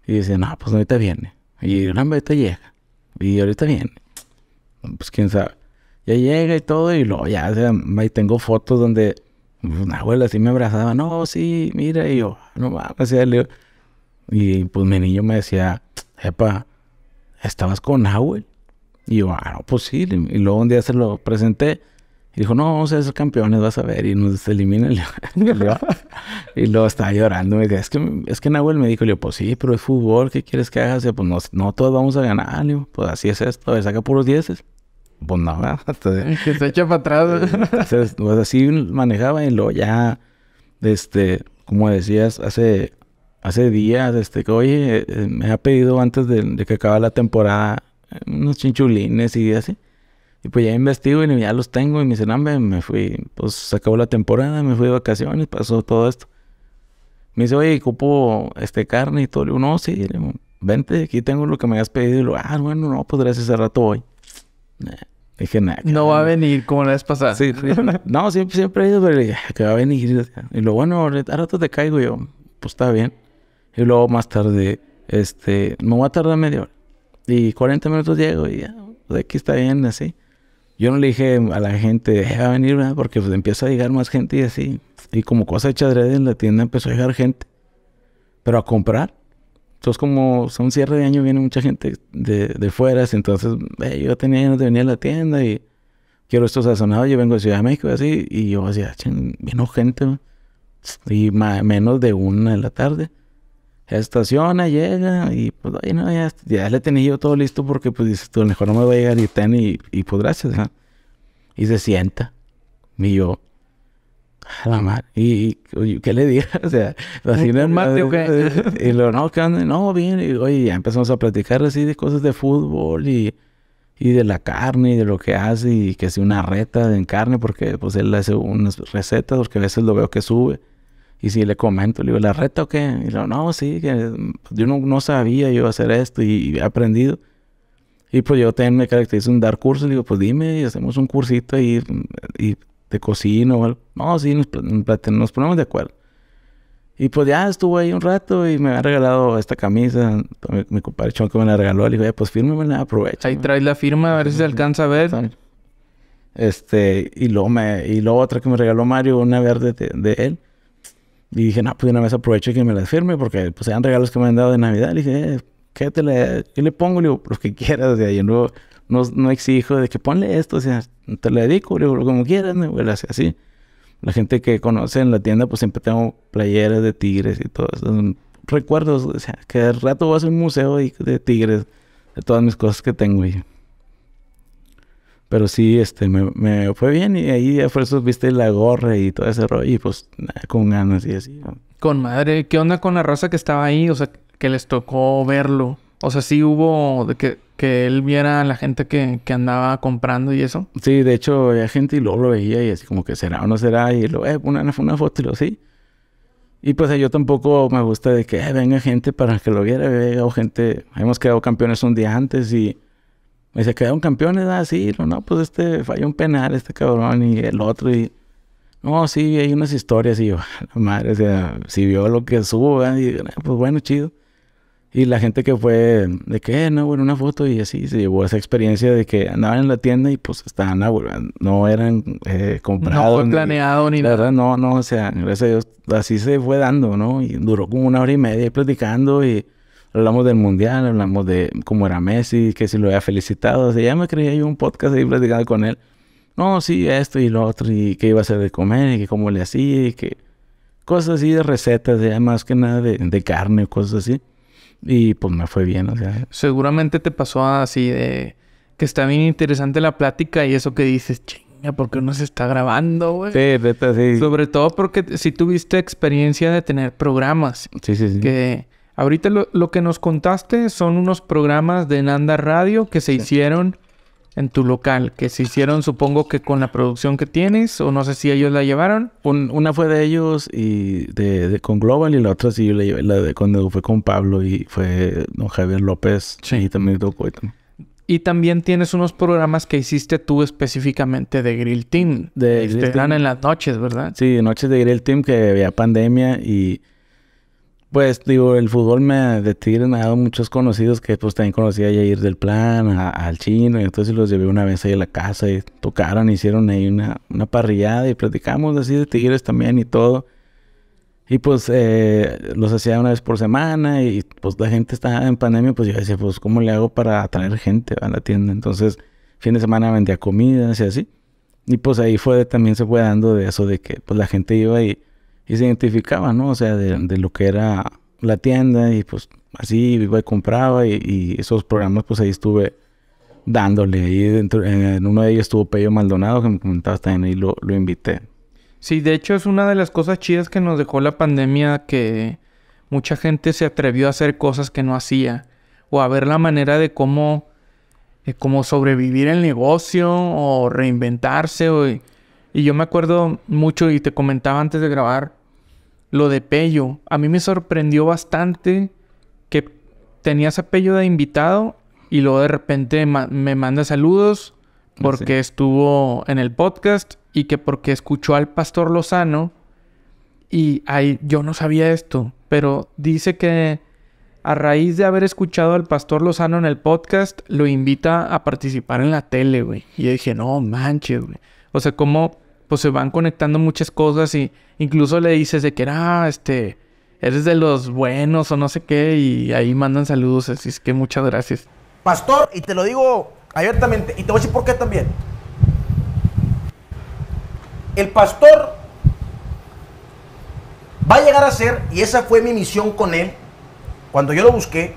Y dice, no, pues ahorita viene. Y una vez te llega. Y ahorita viene. Pues quién sabe. Ya llega y todo, y luego ya, o sea, ahí tengo fotos donde pues, una abuela así me abrazaba, no, sí, mira, y yo, no mames, y pues mi niño me decía, epa, estabas con Nahuel. Y yo, ah, no, pues sí, y luego un día se lo presenté. Y dijo, no, vamos a ser campeones, vas a ver. Y nos elimina y luego estaba llorando. Me decía es que, es que Nahuel me dijo, le digo, pues sí, pero es fútbol, ¿qué quieres que hagas? Y pues no, no todos vamos a ganar. Le digo, pues así es esto, a ver, saca puros dieces. Pues no, que se echa para atrás. Eh, pues así manejaba y luego ya, este, como decías, hace, hace días, este, oye, eh, eh, me ha pedido antes de, de que acaba la temporada unos chinchulines y así. Y pues ya investigo y ya los tengo. Y me dicen, hombre, me fui, pues se acabó la temporada, me fui de vacaciones, pasó todo esto. Me dice, oye, cupo este carne y todo. Le digo, no, sí, le vente, aquí tengo lo que me has pedido. Y luego, ah, bueno, no, pues gracias, al rato hoy Dije, nada. No va a venir como la vez pasada. Sí. no, siempre, siempre he ido, pero que va a venir. Y lo bueno, al rato te caigo yo. Pues está bien. Y luego más tarde, este, me voy a tardar media hora. Y 40 minutos llego y ya, pues aquí está bien, así. Yo no le dije a la gente, eh, va a venir, ¿verdad? porque pues, empieza a llegar más gente y así. Y como cosa hecha chadredes en la tienda empezó a llegar gente. Pero a comprar. Entonces, como son cierre de año, viene mucha gente de, de fuera. entonces, eh, yo tenía ganas de venir a la tienda y quiero esto sazonado. Yo vengo de Ciudad de México y así. Y yo decía, vino gente. Y más, menos de una de la tarde estaciona, llega y pues oye, no, ya, ya, le tenía yo todo listo porque pues dices tú, mejor no me va a llegar y ten y, y pues gracias. Y se sienta. Y yo, a la madre. ¿Y, y qué le diga O sea, así no Y lo, no, ¿qué onda? No, bien. Y oye, ya empezamos a platicar así de cosas de fútbol y, y de la carne y de lo que hace y que hace una reta en carne porque pues él hace unas recetas porque a veces lo veo que sube. Y si le comento, le digo, ¿la reta o qué? Y le digo, no, sí, que pues, yo no, sabía yo hacer esto y, he aprendido. Y pues yo también me caracterizo en dar cursos. Le digo, pues dime, y hacemos un cursito ahí mm, y te cocino o algo. No, sí, nos, ponemos de acuerdo. Y pues ya estuve ahí un rato y me ha regalado esta camisa. Mi, compadre Chonco me la regaló. Le digo, pues la, aprovecha. Ahí traes la firma, a ver si se alcanza a ver. Este, y luego, me, y lo otra que me regaló Mario, una verde de, de él. Y dije, no, pues una vez aprovecho que me las firme porque pues eran regalos que me han dado de Navidad. Le dije, eh, ¿qué, te le, pongo? Le digo, lo que quieras. O sea, yo no, no, exijo de que ponle esto, o sea, te lo dedico, le digo, como quieras, así. La gente que conoce en la tienda, pues siempre tengo playeras de tigres y todo. Son recuerdos, o sea, que de rato voy a hacer un museo de tigres, de todas mis cosas que tengo. Pero sí, este, me, me fue bien y ahí a eso, viste la gorra y todo ese rollo y pues con ganas y así. Con madre, ¿qué onda con la raza que estaba ahí? O sea, que les tocó verlo. O sea, sí hubo de que, que él viera a la gente que, que, andaba comprando y eso. Sí, de hecho, había gente y luego lo veía y así como que será o no será y lo eh, una, una foto y lo sí. Y pues yo tampoco me gusta de que venga gente para que lo viera, o gente, hemos quedado campeones un día antes y me se quedaron campeones, ah, no, no, pues este falló un penal, este cabrón, y el otro, y. No, sí, hay unas historias, y yo, la madre, o sea, si vio lo que subo, y ah, pues bueno, chido. Y la gente que fue, de qué, eh, no, bueno, una foto, y así se llevó esa experiencia de que andaban en la tienda y pues estaban, no eran eh, comprados. No fue planeado ni, nada. verdad, no, no, o sea, gracias a Dios, así se fue dando, ¿no? Y duró como una hora y media platicando y hablamos del mundial, hablamos de cómo era Messi, que si lo había felicitado. O sea, ya me creía yo un podcast ahí platicando con él. No, sí, esto y lo otro, y qué iba a hacer de comer, y cómo le hacía, y que cosas así de recetas, ya más que nada de, de carne, cosas así. Y pues me fue bien, o sea. Seguramente te pasó así de que está bien interesante la plática y eso que dices, chinga, ¿por qué no se está grabando, güey? Sí, neta, sí. Sobre todo porque si sí tuviste experiencia de tener programas. Sí, sí, sí. Que Ahorita lo, que nos contaste son unos programas de Nanda Radio que se hicieron en tu local, que se hicieron supongo que con la producción que tienes, o no sé si ellos la llevaron. una fue de ellos y de, con Global y la otra sí yo la llevé, la de cuando fue con Pablo y fue don Javier López sí. y también tocó y también tienes unos programas que hiciste tú específicamente de Grill Team. De Estaban en las noches, ¿verdad? Sí, noches de Grill Team que había pandemia y pues digo, el fútbol me, de Tigres me ha dado muchos conocidos que pues también conocía a Yair del Plan, al chino, y entonces los llevé una vez ahí a la casa y tocaron, hicieron ahí una, una parrillada y platicamos así de Tigres también y todo. Y pues eh, los hacía una vez por semana y pues la gente estaba en pandemia, pues yo decía, pues ¿cómo le hago para atraer gente a la tienda? Entonces, fin de semana vendía comida y así. Y pues ahí fue, también se fue dando de eso, de que pues la gente iba y y se identificaba, ¿no? O sea, de, lo que era la tienda y pues así iba y compraba y, esos programas pues ahí estuve dándole. Ahí dentro, en uno de ellos estuvo Pello Maldonado que me comentabas también y lo, lo invité. Sí, de hecho es una de las cosas chidas que nos dejó la pandemia que mucha gente se atrevió a hacer cosas que no hacía o a ver la manera de cómo, cómo sobrevivir el negocio o reinventarse o... Y yo me acuerdo mucho, y te comentaba antes de grabar, lo de Pello. A mí me sorprendió bastante que tenías a Pello de invitado y luego de repente me manda saludos porque estuvo en el podcast y que porque escuchó al pastor Lozano y ahí yo no sabía esto, pero dice que a raíz de haber escuchado al pastor Lozano en el podcast lo invita a participar en la tele, güey. Y yo dije, "No manches, güey." O sea, cómo pues se van conectando muchas cosas y incluso le dices de que era, ah, este, eres de los buenos o no sé qué y ahí mandan saludos, así es que muchas gracias. Pastor, y te lo digo abiertamente, y te voy a decir por qué también. El pastor va a llegar a ser, y esa fue mi misión con él, cuando yo lo busqué,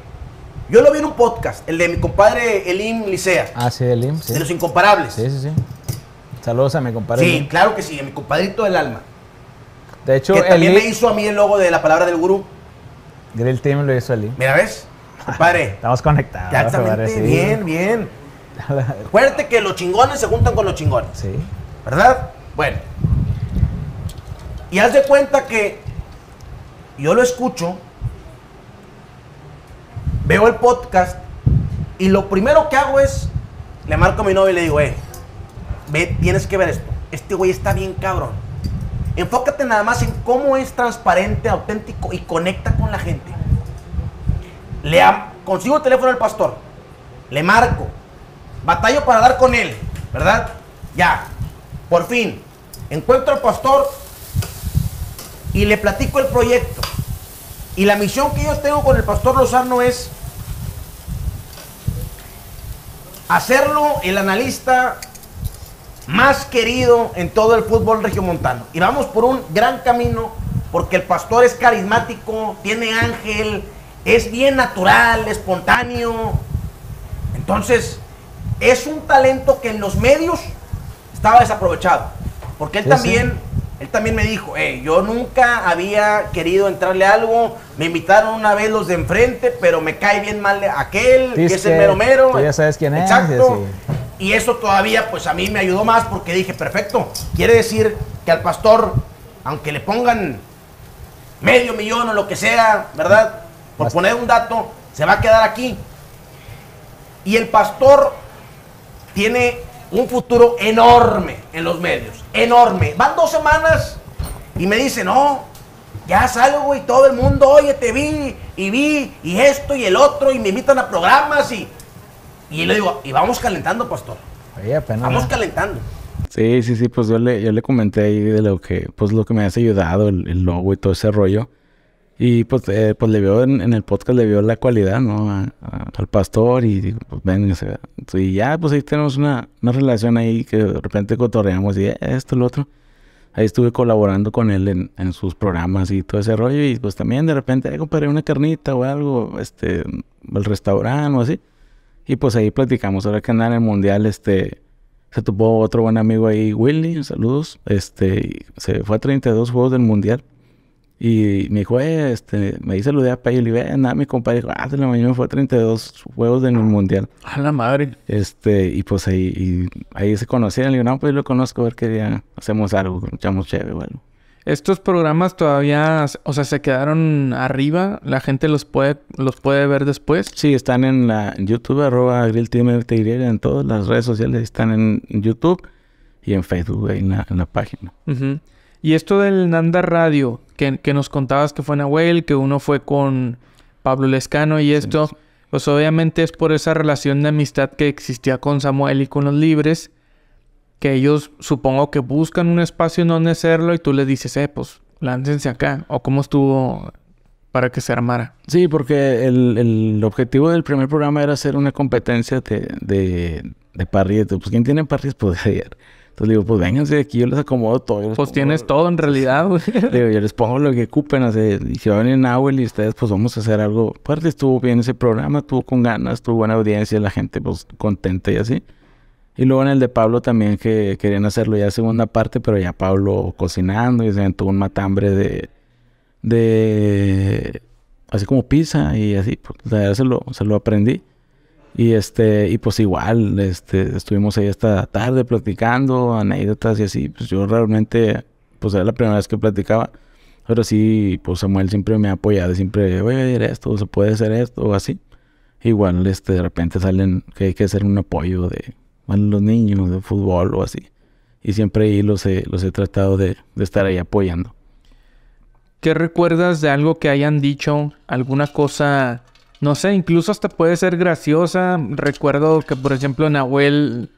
yo lo vi en un podcast, el de mi compadre Elim Licea Ah, sí, Elim, sí. De los incomparables. Sí, sí, sí. Saludos a mi compadre. Sí, claro que sí, a mi compadrito del alma. De hecho, que también hizo a mí el logo de la palabra del gurú. Grill Team lo hizo él. Mira, ¿ves? Compadre. Estamos conectados. Exactamente, bien, bien. Acuérdate que los chingones se juntan con los chingones. Sí. ¿Verdad? Bueno. Y haz de cuenta que yo lo escucho, veo el podcast y lo primero que hago es, le marco a mi novio y le digo, eh, ve, tienes que ver esto. Este güey está bien cabrón. Enfócate nada más en cómo es transparente, auténtico y conecta con la gente. Le consigo el teléfono al pastor, le marco, batallo para dar con él, ¿verdad? Ya, por fin, encuentro al pastor y le platico el proyecto. Y la misión que yo tengo con el pastor Lozano es hacerlo el analista más querido en todo el fútbol regiomontano. Y vamos por un gran camino porque el pastor es carismático, tiene ángel, es bien natural, espontáneo. Entonces, es un talento que en los medios estaba desaprovechado. Porque él también, él también me dijo, yo nunca había querido entrarle algo, me invitaron una vez los de enfrente, pero me cae bien mal aquel, que es el mero mero. ya sabes quién es. Exacto. Y eso todavía, pues a mí me ayudó más porque dije, perfecto, quiere decir que al pastor, aunque le pongan medio millón o lo que sea, ¿verdad? Por poner un dato, se va a quedar aquí. Y el pastor tiene un futuro enorme en los medios, enorme. Van dos semanas y me dice, no, ya salgo y todo el mundo, oye, te vi y vi y esto y el otro y me invitan a programas y y le digo, y vamos calentando, pastor. Oye, apenas. Vamos calentando. Sí, sí, sí, pues yo le, yo le comenté ahí de lo que, pues lo que me has ayudado, el, logo y todo ese rollo. Y pues, eh, pues le vio en, el podcast, le vio la cualidad, ¿no? al pastor y pues ven, y ya, pues ahí tenemos una, una relación ahí que de repente cotorreamos y esto, lo otro. Ahí estuve colaborando con él en, en, sus programas y todo ese rollo y pues también de repente, eh, compré una carnita o algo, este, el restaurante o así. Y pues ahí platicamos. Ahora que andaba en el mundial, este se tuvo otro buen amigo ahí, Willy, saludos. Este se fue a 32 juegos del mundial. Y me dijo, eh, este, me dice saludé a Payo. Le dije, eh, nada, mi compadre. Dijo, ah, de la mañana fue a 32 juegos del mundial. A la madre. Este, y pues ahí, y ahí se conocieron. Le digo, no, pues yo lo conozco, a ver qué día hacemos algo, echamos chévere o estos programas todavía, o sea, se quedaron arriba. La gente los puede, los puede ver después. Sí, están en la YouTube, arroba en todas las redes sociales. Están en YouTube y en Facebook, en la, página. Y esto del Nanda Radio, que, que, nos contabas que fue en Nahuel, que uno fue con Pablo Lescano y esto, pues obviamente es por esa relación de amistad que existía con Samuel y con los libres que ellos supongo que buscan un espacio en donde hacerlo y tú les dices, eh, pues láncense acá. ¿O cómo estuvo para que se armara? Sí, porque el, objetivo del primer programa era hacer una competencia de, de, de Pues, ¿quién tiene parries? puede ayer. Entonces digo, pues vénganse aquí, yo les acomodo todo. pues tienes todo en realidad, güey. Digo, yo les pongo lo que ocupen. así. y si van en venir y ustedes, pues vamos a hacer algo. fuerte. estuvo bien ese programa, estuvo con ganas, tuvo buena audiencia, la gente, pues contenta y así. Y luego en el de Pablo también que querían hacerlo ya segunda parte, pero ya Pablo cocinando y se tuvo un matambre de... de así como pizza y así, pues, o sea, se lo, se lo aprendí. Y este, y pues igual, este, estuvimos ahí esta tarde platicando, anécdotas y así. Pues yo realmente, pues era la primera vez que platicaba. Pero sí, pues Samuel siempre me ha apoyado, siempre, voy a a esto, se puede hacer esto, o así. Igual, este, de repente salen que hay que hacer un apoyo de, los niños de fútbol o así. Y siempre ahí los he, los he tratado de, estar ahí apoyando. ¿Qué recuerdas de algo que hayan dicho? ¿Alguna cosa no sé, incluso hasta puede ser graciosa. Recuerdo que, por ejemplo, Nahuel,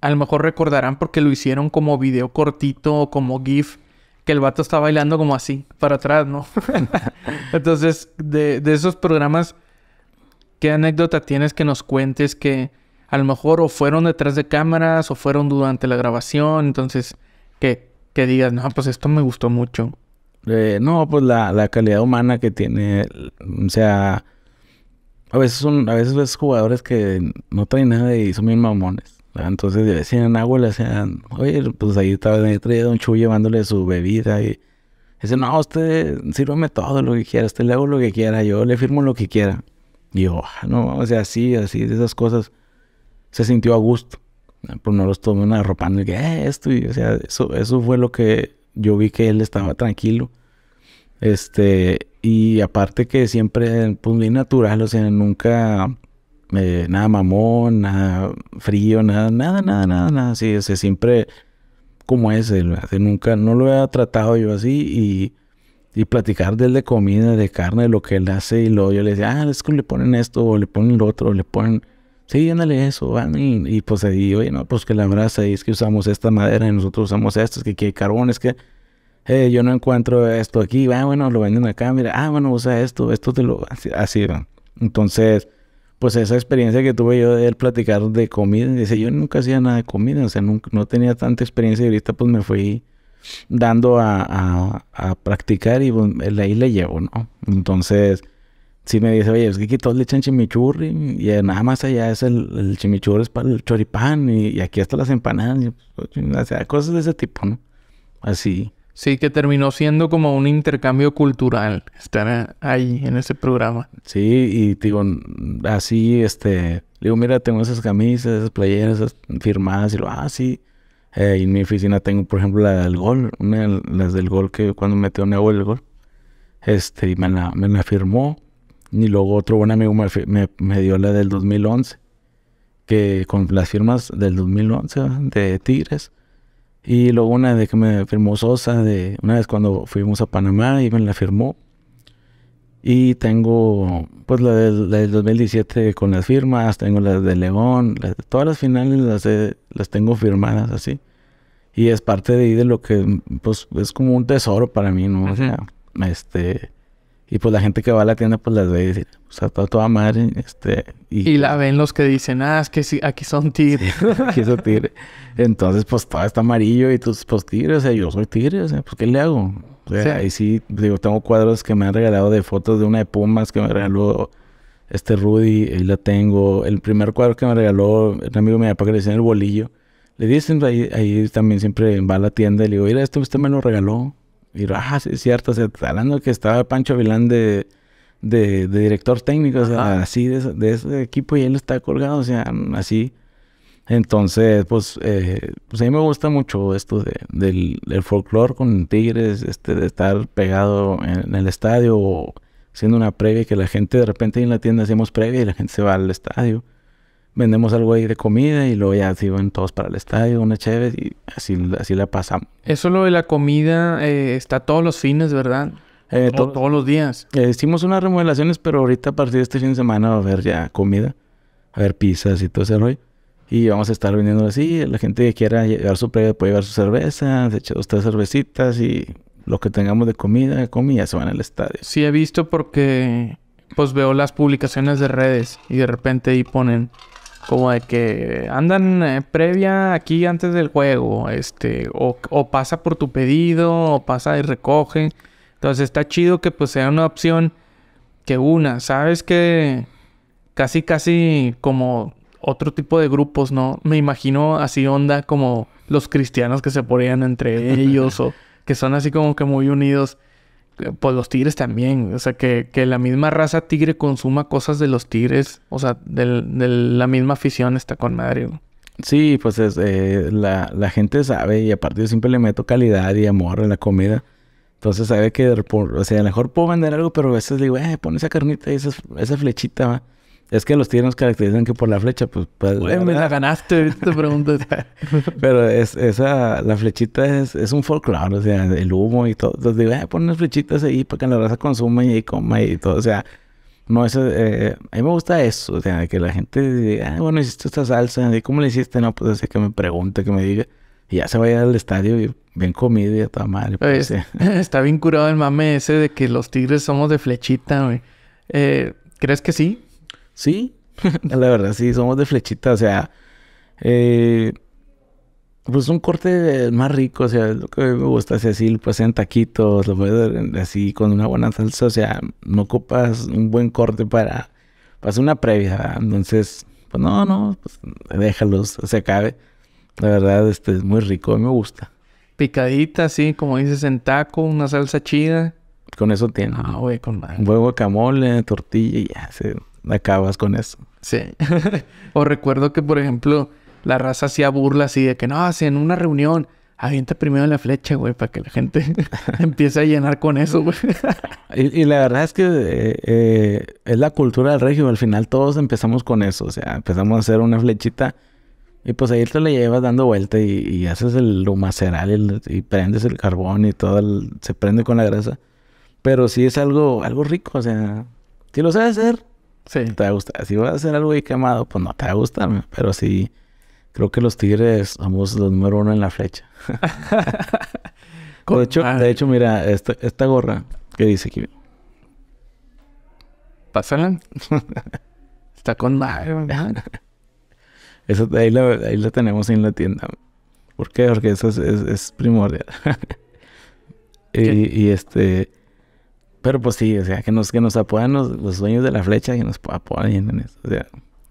a lo mejor recordarán porque lo hicieron como video cortito o como GIF, que el vato está bailando como así, para atrás, ¿no? Entonces, de, de, esos programas, ¿qué anécdota tienes que nos cuentes que a lo mejor o fueron detrás de cámaras o fueron durante la grabación, entonces que, digas, no, pues esto me gustó mucho. Eh, no, pues la, calidad humana que tiene, o sea, a veces son, a veces jugadores que no traen nada y son bien mamones. Entonces decían agua, le decían, oye, pues ahí estaba de un Chu llevándole su bebida y dice, no, usted sírvame todo lo que quiera, usted le hago lo que quiera, yo le firmo lo que quiera. Y yo, ah, no, o sea, así, así, esas cosas se sintió a gusto. Ah, pues no los tomé arropando y que, eh, esto, y, o sea, eso, eso fue lo que yo vi que él estaba tranquilo. Este, y aparte que siempre, pues bien natural, o sea, nunca eh, nada mamón, nada frío, nada, nada, nada, nada, nada, sí, o sea, siempre como es él, nunca, no lo he tratado yo así y, y platicar de él de comida, de carne, de lo que él hace y luego yo le decía, ah, es que le ponen esto, o le ponen lo otro, le ponen sí, ándale eso, y, y, pues ahí, oye, no, pues que la brasa, es que usamos esta madera y nosotros usamos esto, es que aquí carbón, es que eh, yo no encuentro esto aquí, va, ah, bueno, lo venden acá, mira, ah, bueno, usa esto, esto te lo, así, así Entonces, pues esa experiencia que tuve yo de él platicar de comida, dice, yo nunca hacía nada de comida, o sea, nunca, no tenía tanta experiencia y ahorita pues me fui dando a, practicar y pues, ahí le llevo, ¿no? Entonces, si me dice, oye, es que aquí todos le echan chimichurri y nada más allá es el, chimichurri es para el choripán y, aquí hasta las empanadas, pues, o sea, cosas de ese tipo, ¿no? Así. Sí, que terminó siendo como un intercambio cultural estar ahí en ese programa. Sí, y digo, así, este, digo, mira, tengo esas camisas, esas playeras esas firmadas y lo, ah, sí. Eh, y en mi oficina tengo, por ejemplo, la del gol, una las del gol que cuando metió Neo el gol, este, y me me la firmó. Y luego otro buen amigo me, me, dio la del 2011, que con las firmas del 2011 de Tigres. Y luego una de que me firmó Sosa, de una vez cuando fuimos a Panamá y me la firmó. Y tengo pues la del, 2017 con las firmas, tengo las de León, todas las finales las, las tengo firmadas así. Y es parte de, de lo que pues es como un tesoro para mí, ¿no? O sea, este... Y pues la gente que va a la tienda pues las ve y dice, pues está toda madre, este... Y, la ven los que dicen, ah, es que sí, aquí son tigres. aquí son tigres. Entonces pues todo está amarillo y tú, pues tigres, o sea, yo soy tigre, o sea, pues ¿qué le hago? O sea, ahí sí, digo, tengo cuadros que me han regalado de fotos de una de Pumas que me regaló este Rudy, ahí la tengo. El primer cuadro que me regaló un amigo me mi que le el bolillo. Le dicen, ahí, ahí también siempre va a la tienda y le digo, mira, esto usted me lo regaló. Y ah, sí, es cierto. O sea, hablando que estaba Pancho Vilán de, director técnico, o sea, así de, ese equipo y él está colgado, o sea, así. Entonces, pues, eh, pues a mí me gusta mucho esto del, folclore con Tigres, este, de estar pegado en, el estadio o haciendo una previa que la gente de repente en la tienda hacemos previa y la gente se va al estadio vendemos algo ahí de comida y luego ya se van todos para el estadio, una chévere y así, así la pasamos. Eso lo de la comida eh, está todos los fines, ¿verdad? Eh, todos los días. Eh, hicimos unas remodelaciones, pero ahorita a partir de este fin de semana va a haber ya comida, a ver pizzas y todo ese rollo. Y vamos a estar vendiendo así. La gente que quiera llevar su previa puede llevar su cerveza, se echa dos, tres cervecitas y lo que tengamos de comida, comida, se van al estadio. Sí, he visto porque pues veo las publicaciones de redes y de repente ahí ponen como de que andan eh, previa aquí antes del juego, este, o, pasa por tu pedido, o pasa y recoge. Entonces está chido que pues sea una opción que una, sabes que casi casi como otro tipo de grupos, ¿no? Me imagino así onda como los cristianos que se ponían entre ellos o que son así como que muy unidos pues los tigres también, o sea, que, la misma raza tigre consuma cosas de los tigres, o sea, de la misma afición está con madre. Sí, pues es, eh, la, gente sabe y aparte yo siempre le meto calidad y amor en la comida. Entonces sabe que, sea, a lo mejor puedo vender algo, pero a veces le digo, eh, pon esa carnita y esa, esa flechita, ¿va? Es que los tigres nos caracterizan que por la flecha, pues... bueno, pues, me la ganaste, te pregunto. Pero es, esa, la flechita es, es un folclore, o sea, el humo y todo. Entonces digo, eh, pon unas flechitas ahí para que la raza consuma y coma y todo. O sea, no eso... Eh, a mí me gusta eso, o sea, que la gente diga, ah, bueno, hiciste esta salsa, ¿y cómo la hiciste? No, pues así que me pregunte, que me diga. Y ya se vaya al estadio y bien comida y a toda madre. Pues, está bien curado el mame ese de que los tigres somos de flechita, güey. Eh, ¿Crees que sí? Sí, la verdad, sí, somos de flechita, o sea, eh, pues un corte más rico, o sea, lo que me gusta es así, pues en taquitos, así con una buena salsa, o sea, no ocupas un buen corte para, para hacer una previa, entonces, pues no, no, pues déjalos, se acabe. La verdad, este es muy rico, a mí me gusta. Picadita, sí, como dices, en taco, una salsa chida. Con eso tiene. Ah, güey, con nada. Un buen guacamole, tortilla y ya, se acabas con eso. Sí. o recuerdo que, por ejemplo, la raza hacía burla así de que no, si en una reunión avienta primero la flecha, güey, para que la gente empiece a llenar con eso, güey. y, la verdad es que eh, es la cultura del régimen. Al final todos empezamos con eso. O sea, empezamos a hacer una flechita y pues ahí te la llevas dando vuelta y, haces el maceral y, prendes el carbón y todo se prende con la grasa. Pero sí es algo, algo rico, o sea, si lo sabes hacer, Sí. Te gusta. Si vas a hacer algo ahí quemado, pues no te va a gustar, pero sí. Creo que los Tigres somos los número uno en la flecha. Ah. de, hecho, mira, esta, gorra ¿qué dice aquí. Pásala. Está con madre, Eso, ahí, la, ahí tenemos en la tienda. ¿Por qué? Porque eso es, primordial. y este. Pero pues sí, o sea, que nos, que nos apoyan los, los dueños de la flecha y nos apoyen en eso. O sea,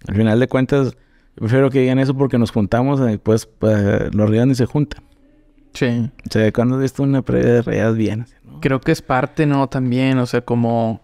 al final de cuentas, prefiero que digan eso porque nos juntamos y después pues, los ríos ni se juntan. Sí. O sea, cuando has una previa de realidad, bien. Creo que es parte, ¿no? También, o sea, como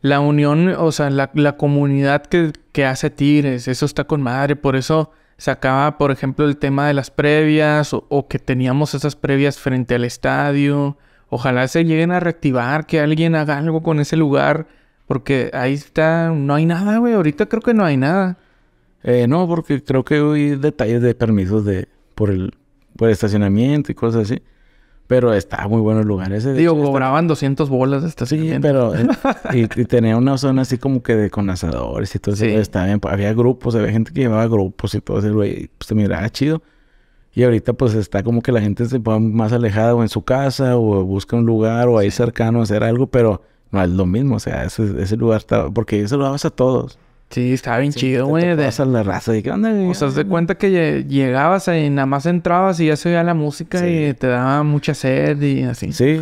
la unión, o sea, la, comunidad que, hace Tigres, eso está con madre. Por eso sacaba, por ejemplo, el tema de las previas o que teníamos esas previas frente al estadio. Ojalá se lleguen a reactivar, que alguien haga algo con ese lugar. Porque ahí está, no hay nada, güey. Ahorita creo que no hay nada. Eh, no, porque creo que hay detalles de permisos de por el por estacionamiento y cosas así. Pero está muy bueno el lugar ese. Digo, hecho, cobraban 200 bolas de estacionamiento. Sí, pero... Eh, y, tenía una zona así como que de, con asadores y todo eso. Estaba bien. Había grupos, había gente que llevaba grupos y todo eso. Güey, pues se miraba ah, chido. Y ahorita pues está como que la gente se va más alejada o en su casa o busca un lugar o ahí cercano a hacer algo, pero no es lo mismo, o sea, ese, lugar está, porque eso lo dabas a todos. Sí, estaba bien chido, güey. De esa la raza. onda, O sea, de cuenta que llegabas y nada más entrabas y ya se oía la música y te daba mucha sed y así. Sí,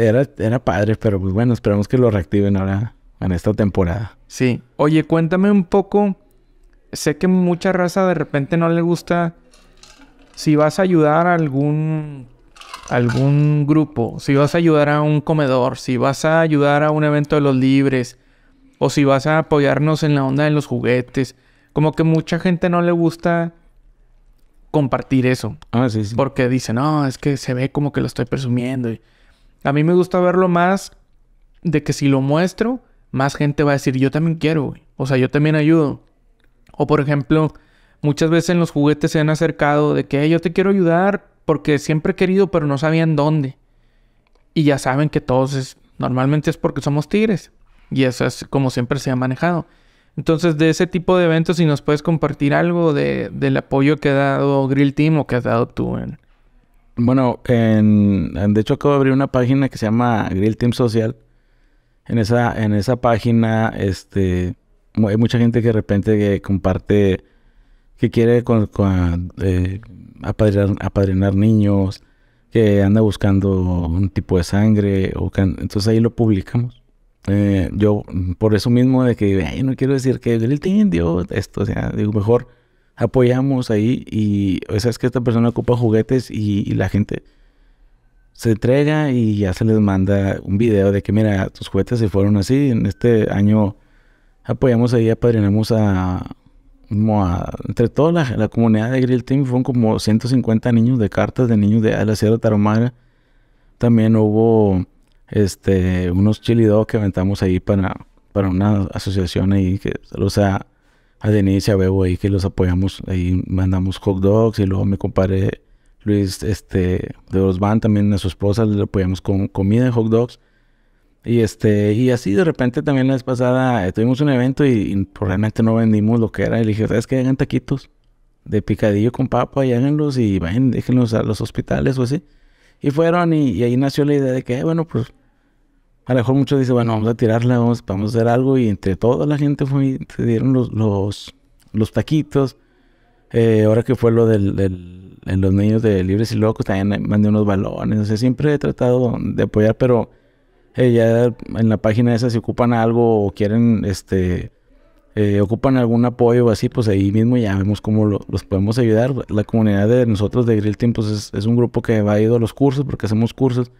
era, era, padre, pero pues bueno, esperamos que lo reactiven ahora en esta temporada. Sí. Oye, cuéntame un poco. Sé que mucha raza de repente no le gusta si vas a ayudar a algún, algún grupo, si vas a ayudar a un comedor, si vas a ayudar a un evento de los libres, o si vas a apoyarnos en la onda de los juguetes, como que mucha gente no le gusta compartir eso. Ah, sí, sí. Porque dice, no, es que se ve como que lo estoy presumiendo. a mí me gusta verlo más de que si lo muestro, más gente va a decir, yo también quiero, güey. O sea, yo también ayudo. O por ejemplo, Muchas veces en los juguetes se han acercado de que yo te quiero ayudar porque siempre he querido, pero no sabían dónde. Y ya saben que todos es, normalmente es porque somos tigres. Y eso es como siempre se ha manejado. Entonces, de ese tipo de eventos, si nos puedes compartir algo de, del apoyo que ha dado Grill Team o que has dado tú en... Bueno, en, de hecho acabo de abrir una página que se llama Grill Team Social. En esa, en esa página, este, hay mucha gente que de repente comparte que quiere con, eh, apadrinar, niños, que anda buscando un tipo de sangre. entonces ahí lo publicamos. Eh, yo, por eso mismo de que, no quiero decir que él tiene esto, o sea, digo, mejor apoyamos ahí y, o sea, es que esta persona ocupa juguetes y, la gente se entrega y ya se les manda un video de que, mira, tus juguetes se fueron así, en este año apoyamos ahí, apadrinamos a entre toda la, comunidad de Grill Team fueron como 150 niños de cartas de niños de, la Sierra Taromara También hubo este, unos dogs que aventamos ahí para, para una asociación ahí que o sea a Denise y a ahí que los apoyamos ahí mandamos hot dogs y luego me compadre Luis este de van también a su esposa le apoyamos con comida y hot dogs y este, y así de repente también la vez pasada eh, tuvimos un evento y, realmente probablemente no vendimos lo que era. Y le dije, ¿sabes qué? Hagan taquitos de picadillo con papa y háganlos y déjenlos a los hospitales o así. Y fueron y, ahí nació la idea de que, eh, bueno, pues a lo mejor muchos dicen, bueno, vamos a tirarla, vamos, vamos a hacer algo. Y entre toda la gente fue, se dieron los, los, taquitos. Eh, ahora que fue lo del, de los niños de Libres y Locos, también mandé unos balones. siempre he tratado de apoyar, pero eh, ya en la página esa si ocupan algo o quieren, este, eh, ocupan algún apoyo o así, pues ahí mismo ya vemos cómo los podemos ayudar. La comunidad de nosotros de Grill Team, pues es, un grupo que va a ir a los cursos porque hacemos cursos.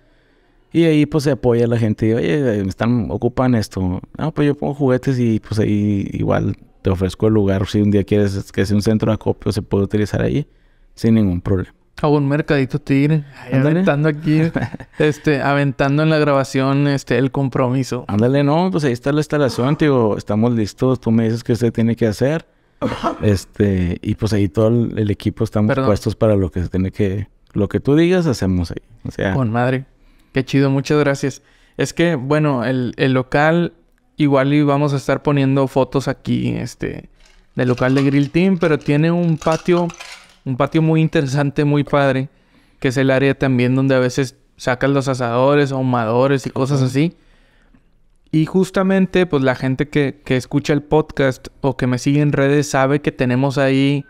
Y ahí pues se apoya a la gente. Oye, eh, están, ocupan esto. No, pues yo pongo juguetes y pues ahí igual te ofrezco el lugar. Si un día quieres que sea un centro de acopio, se puede utilizar ahí sin ningún problema a un mercadito tigre. aventando aquí, este, aventando en la grabación, este, el compromiso. Ándale, no, pues ahí está la instalación, digo, estamos listos, tú me dices qué se tiene que hacer. Este, y pues ahí todo el, equipo estamos puestos para lo que se tiene que, lo que tú digas, hacemos ahí. O sea. Con madre. Qué chido, muchas gracias. Es que, bueno, el, local, igual íbamos a estar poniendo fotos aquí, este, del local de Grill Team, pero tiene un patio un patio muy interesante, muy padre, que es el área también donde a veces sacan los asadores, ahumadores y cosas así. Y justamente, pues la gente que, escucha el podcast o que me sigue en redes sabe que tenemos ahí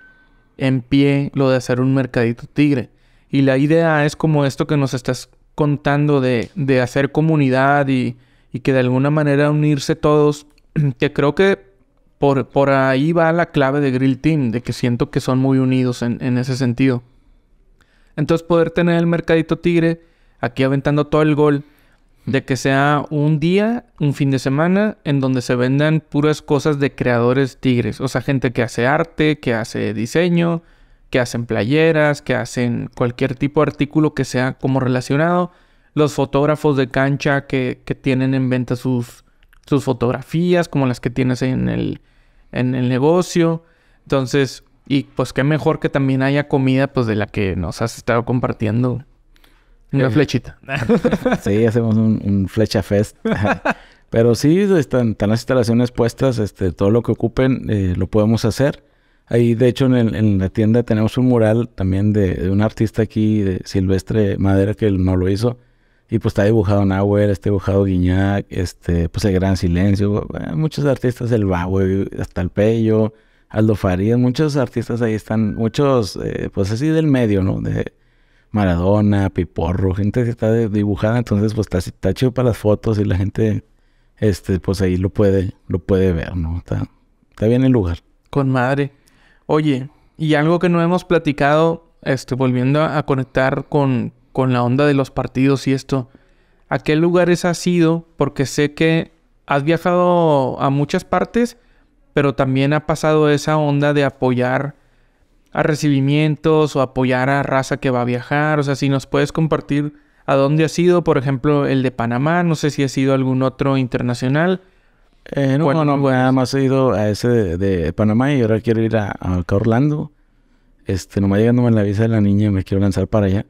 en pie lo de hacer un mercadito tigre. Y la idea es como esto que nos estás contando de, hacer comunidad y, y que de alguna manera unirse todos, que creo que por, ahí va la clave de Grill Team, de que siento que son muy unidos en, ese sentido. Entonces poder tener el mercadito tigre aquí aventando todo el gol, de que sea un día, un fin de semana, en donde se vendan puras cosas de creadores tigres. O sea, gente que hace arte, que hace diseño, que hacen playeras, que hacen cualquier tipo de artículo que sea como relacionado. Los fotógrafos de cancha que tienen en venta sus, sus fotografías, como las que tienes en el, en el negocio. Entonces, y pues qué mejor que también haya comida pues de la que nos has estado compartiendo. Una eh, flechita. sí, hacemos un, flecha fest. Pero sí, están, las instalaciones puestas, este, todo lo que ocupen eh, lo podemos hacer. Ahí, de hecho, en, la tienda tenemos un mural también de, un artista aquí, de Silvestre Madera, que no lo hizo. Y pues está dibujado Nauer, está dibujado Guiñac, este, pues el Gran Silencio, eh, muchos artistas, el Bauer, hasta el Pello, Aldo Farías, muchos artistas ahí están, muchos, eh, pues así del medio, ¿no? De Maradona, Piporro, gente que está dibujada, entonces pues está, chido para las fotos y la gente, este, pues ahí lo puede, lo puede ver, ¿no? Está, está bien el lugar. Con madre. Oye, y algo que no hemos platicado, este, volviendo a conectar con, con la onda de los partidos y esto, ¿a qué lugares has ido? Porque sé que has viajado a muchas partes, pero también ha pasado esa onda de apoyar a recibimientos o apoyar a raza que va a viajar. O sea, si nos puedes compartir a dónde has ido, por ejemplo, el de Panamá, no sé si has ido algún otro internacional. Bueno, eh, no, nada más he ido a ese de, Panamá y ahora quiero ir a, Orlando. Este, nomás llegándome la visa de la niña, me quiero lanzar para allá.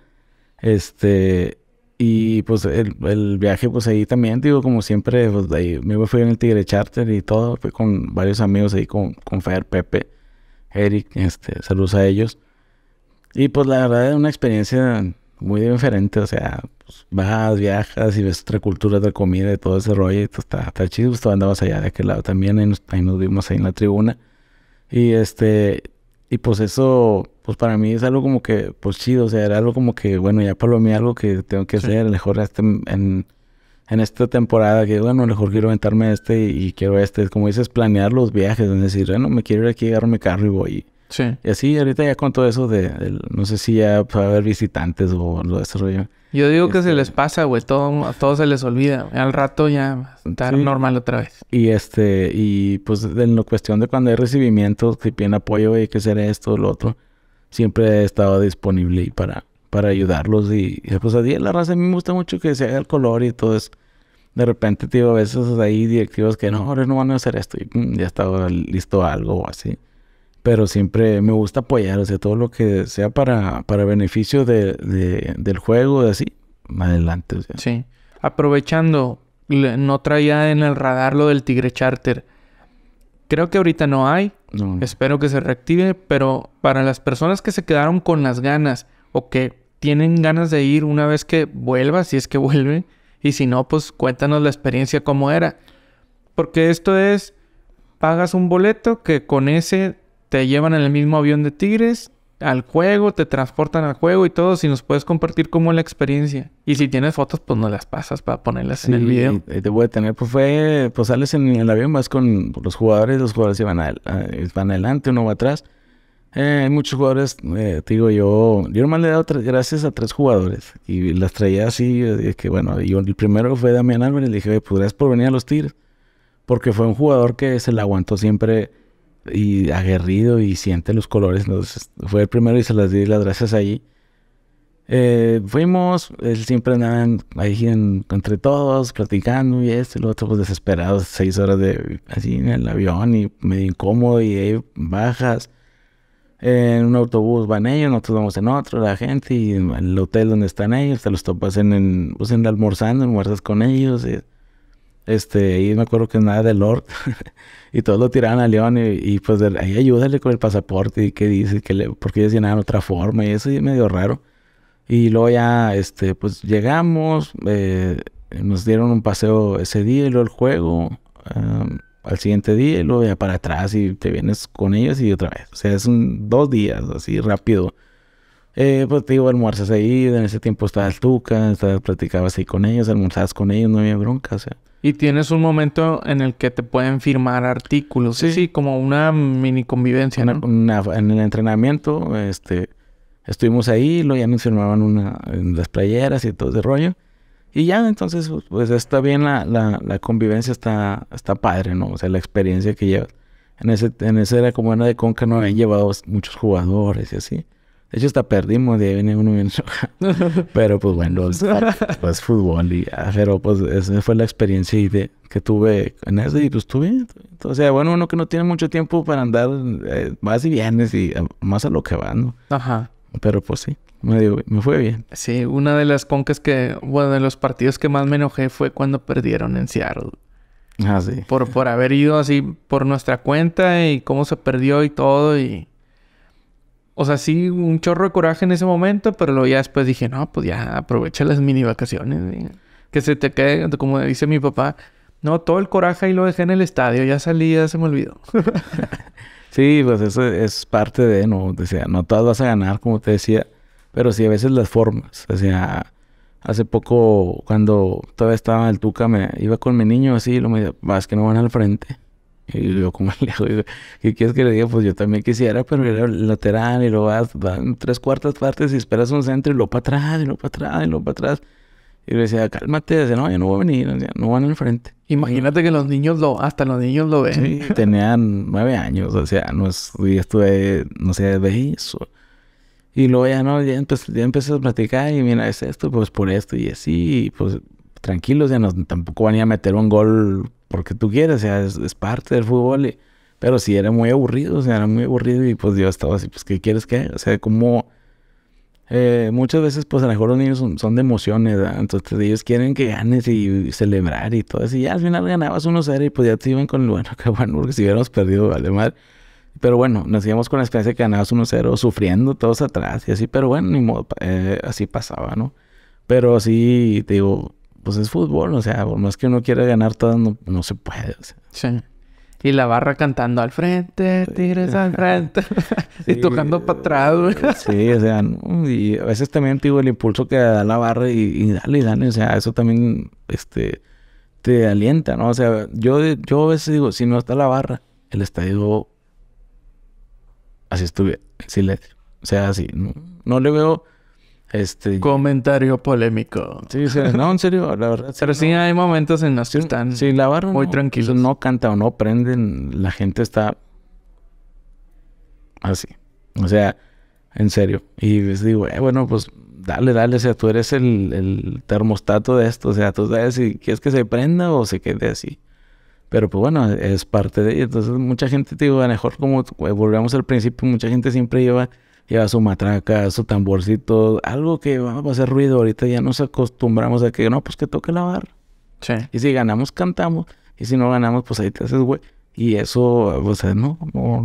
Este, y pues el, el, viaje, pues ahí también, digo, como siempre, pues ahí me fui en el Tigre Charter y todo, fui con varios amigos ahí, con, con Fer, Pepe, Eric, este, saludos a ellos. Y pues la verdad es una experiencia muy diferente, o sea, pues, vas, viajas y ves otra cultura, otra comida y todo ese rollo, y pues, está, chido, pues andabas allá de aquel lado también, ahí nos, ahí nos vimos ahí en la tribuna. Y este, y pues eso pues para mí es algo como que, pues chido, o sea, era algo como que, bueno, ya para mí algo que tengo que hacer, mejor este, en, en, esta temporada, que bueno, mejor quiero aventarme este y, quiero este, como dices, planear los viajes, es decir, bueno, me quiero ir aquí, agarro mi carro y voy. Sí. Y así, ahorita ya con todo eso de, no sé si ya va a haber visitantes o lo de Yo digo que se este les pasa, güey. Todo, se les olvida. Al rato ya está normal otra vez. Y este, y pues en la cuestión de cuando hay recibimiento, que piden apoyo y que será esto, o lo otro siempre he estado disponible para, para ayudarlos. Y, pues a la raza mí me gusta mucho que se haga el color y todo eso. De repente, tío, a veces hay directivos que no, ahora no van a hacer esto y mm, ya está listo algo o así. Pero siempre me gusta apoyar, o sea, todo lo que sea para, para beneficio del juego, de así, adelante. O Sí. Aprovechando, no traía en el radar lo del Tigre Charter. Creo que ahorita no hay, Espero que se reactive, pero para las personas que se quedaron con las ganas o que tienen ganas de ir una vez que vuelva, si es que vuelve, y si no, pues cuéntanos la experiencia cómo era. Porque esto es, pagas un boleto que con ese te llevan en el mismo avión de Tigres, al juego, te transportan al juego y todo, si nos puedes compartir cómo la experiencia. Y si tienes fotos, pues nos las pasas para ponerlas en el video. te voy a tener, pues fue, pues sales en el avión, vas con los jugadores, los jugadores van, van adelante, uno va atrás. Eh, hay muchos jugadores, eh, te digo yo, yo nomás le he dado gracias a tres jugadores y las traía así, que bueno, yo, el primero fue Damián Álvarez, le dije, pues gracias por venir a los tiros, porque fue un jugador que se le aguantó siempre y aguerrido y siente los colores. entonces fue el primero y se las di las gracias allí. Eh, fuimos, él siempre andaban ahí entre todos, platicando y esto y lo otro, pues desesperados, seis horas de así en el avión y medio incómodo y ahí bajas. En un autobús van ellos, nosotros vamos en otro, la gente, y en el hotel donde están ellos, te los topas en, pues en almorzando, almuerzas con ellos. Eh. Este, y me acuerdo que nada de Lord. y todos lo tiraban a León y, pues ahí ayúdale con el pasaporte y qué dice, que porque ellos llenaban otra forma y eso es medio raro. Y luego ya, este, pues llegamos, eh, nos dieron un paseo ese día y luego el juego al siguiente día y luego ya para atrás y te vienes con ellos y otra vez. O sea, es dos días así rápido eh, pues te digo, almuerzas ahí, en ese tiempo estaba el Tuca, estaba, platicabas ahí con ellos, almorzabas con ellos, no había bronca, o sea. Y tienes un momento en el que te pueden firmar artículos, sí, sí como una mini convivencia, ¿no? en el entrenamiento, este, estuvimos ahí, lo ya nos firmaban una, en las playeras y todo ese rollo. Y ya, entonces, pues está bien la, la, la, convivencia, está, está padre, ¿no? O sea, la experiencia que llevas. En ese, en ese era como una de Conca, no habían llevado muchos jugadores y así. De hecho, hasta perdimos de venir uno bien Pero pues bueno, pues fútbol y ah, Pero pues esa fue la experiencia que tuve en ese y pues tuve. O sea, bueno, uno que no tiene mucho tiempo para andar, más eh, y vienes y eh, más a lo que van. ¿no? Ajá. Pero pues sí, me, dio, me fue bien. Sí, una de las concas que, bueno, de los partidos que más me enojé fue cuando perdieron en Seattle. Ah, sí. Por, por haber ido así por nuestra cuenta y cómo se perdió y todo y... O sea, sí, un chorro de coraje en ese momento, pero luego ya después dije, no, pues ya aprovecha las mini vacaciones. Que se te quede, como dice mi papá, no, todo el coraje ahí lo dejé en el estadio, ya salí, ya se me olvidó. sí, pues eso es parte de, no, decía, no todas vas a ganar, como te decía, pero sí a veces las formas. O sea, hace poco, cuando todavía estaba en el Tuca, me iba con mi niño así, lo me decía, vas que no van al frente. Y yo, como le y ¿Qué quieres que le diga? Pues yo también quisiera, pero era lateral y lo vas, van tres cuartas partes y esperas un centro y lo para atrás, y lo para atrás, y lo para atrás. Y le decía, cálmate, decía, no, ya no voy a venir, no van al frente. Imagínate que los niños lo, hasta los niños lo ven. tenían nueve años, o sea, no es, y estuve, no sé, de eso. Y luego ya no, ya, empecé, ya a platicar y mira, es esto, pues por esto y así, pues tranquilos, ya no, tampoco van a meter un gol porque tú quieres, o sea, es, parte del fútbol. pero sí era muy aburrido, o sea, era muy aburrido y pues yo estaba así, pues ¿qué quieres que? O sea, como eh, muchas veces pues a lo mejor los niños son, de emociones, entonces ellos quieren que ganes y, celebrar y todo eso. Y ya al final ganabas 1-0 y pues ya te iban con, el bueno, qué bueno, porque si hubiéramos perdido, vale mal. Pero bueno, nos íbamos con la especie de que ganabas 1-0, sufriendo todos atrás y así, pero bueno, ni modo, eh, así pasaba, ¿no? Pero sí, digo, pues es fútbol, o sea, por más que uno quiera ganar todas, no, se puede. Sí. Y la barra cantando al frente, tigres al frente. y tocando para atrás, Sí, o sea, y a veces también, digo, el impulso que da la barra y, y, dale, O sea, eso también, este, te alienta, ¿no? O sea, yo, yo a veces digo, si no está la barra, el estadio así estuviera, en silencio. O sea, así, no le veo este, Comentario polémico. Sí, no, en serio, la verdad. Pero sí, hay momentos en los que están sí, la muy tranquilo. tranquilos. Pues, no canta o no prenden, la gente está así. O sea, en serio. Y les digo, eh, bueno, pues dale, dale, o sea, tú eres el, el, termostato de esto, o sea, tú sabes si quieres que se prenda o se quede así. Pero pues bueno, es parte de ello. Entonces, mucha gente, te digo, a lo mejor como volvemos al principio, mucha gente siempre lleva lleva su matraca, su tamborcito, algo que ah, va a hacer ruido. Ahorita ya nos acostumbramos a que no, pues que toque la barra. Sí. Y si ganamos, cantamos. Y si no ganamos, pues ahí te haces, güey. Y eso, o sea, no, no,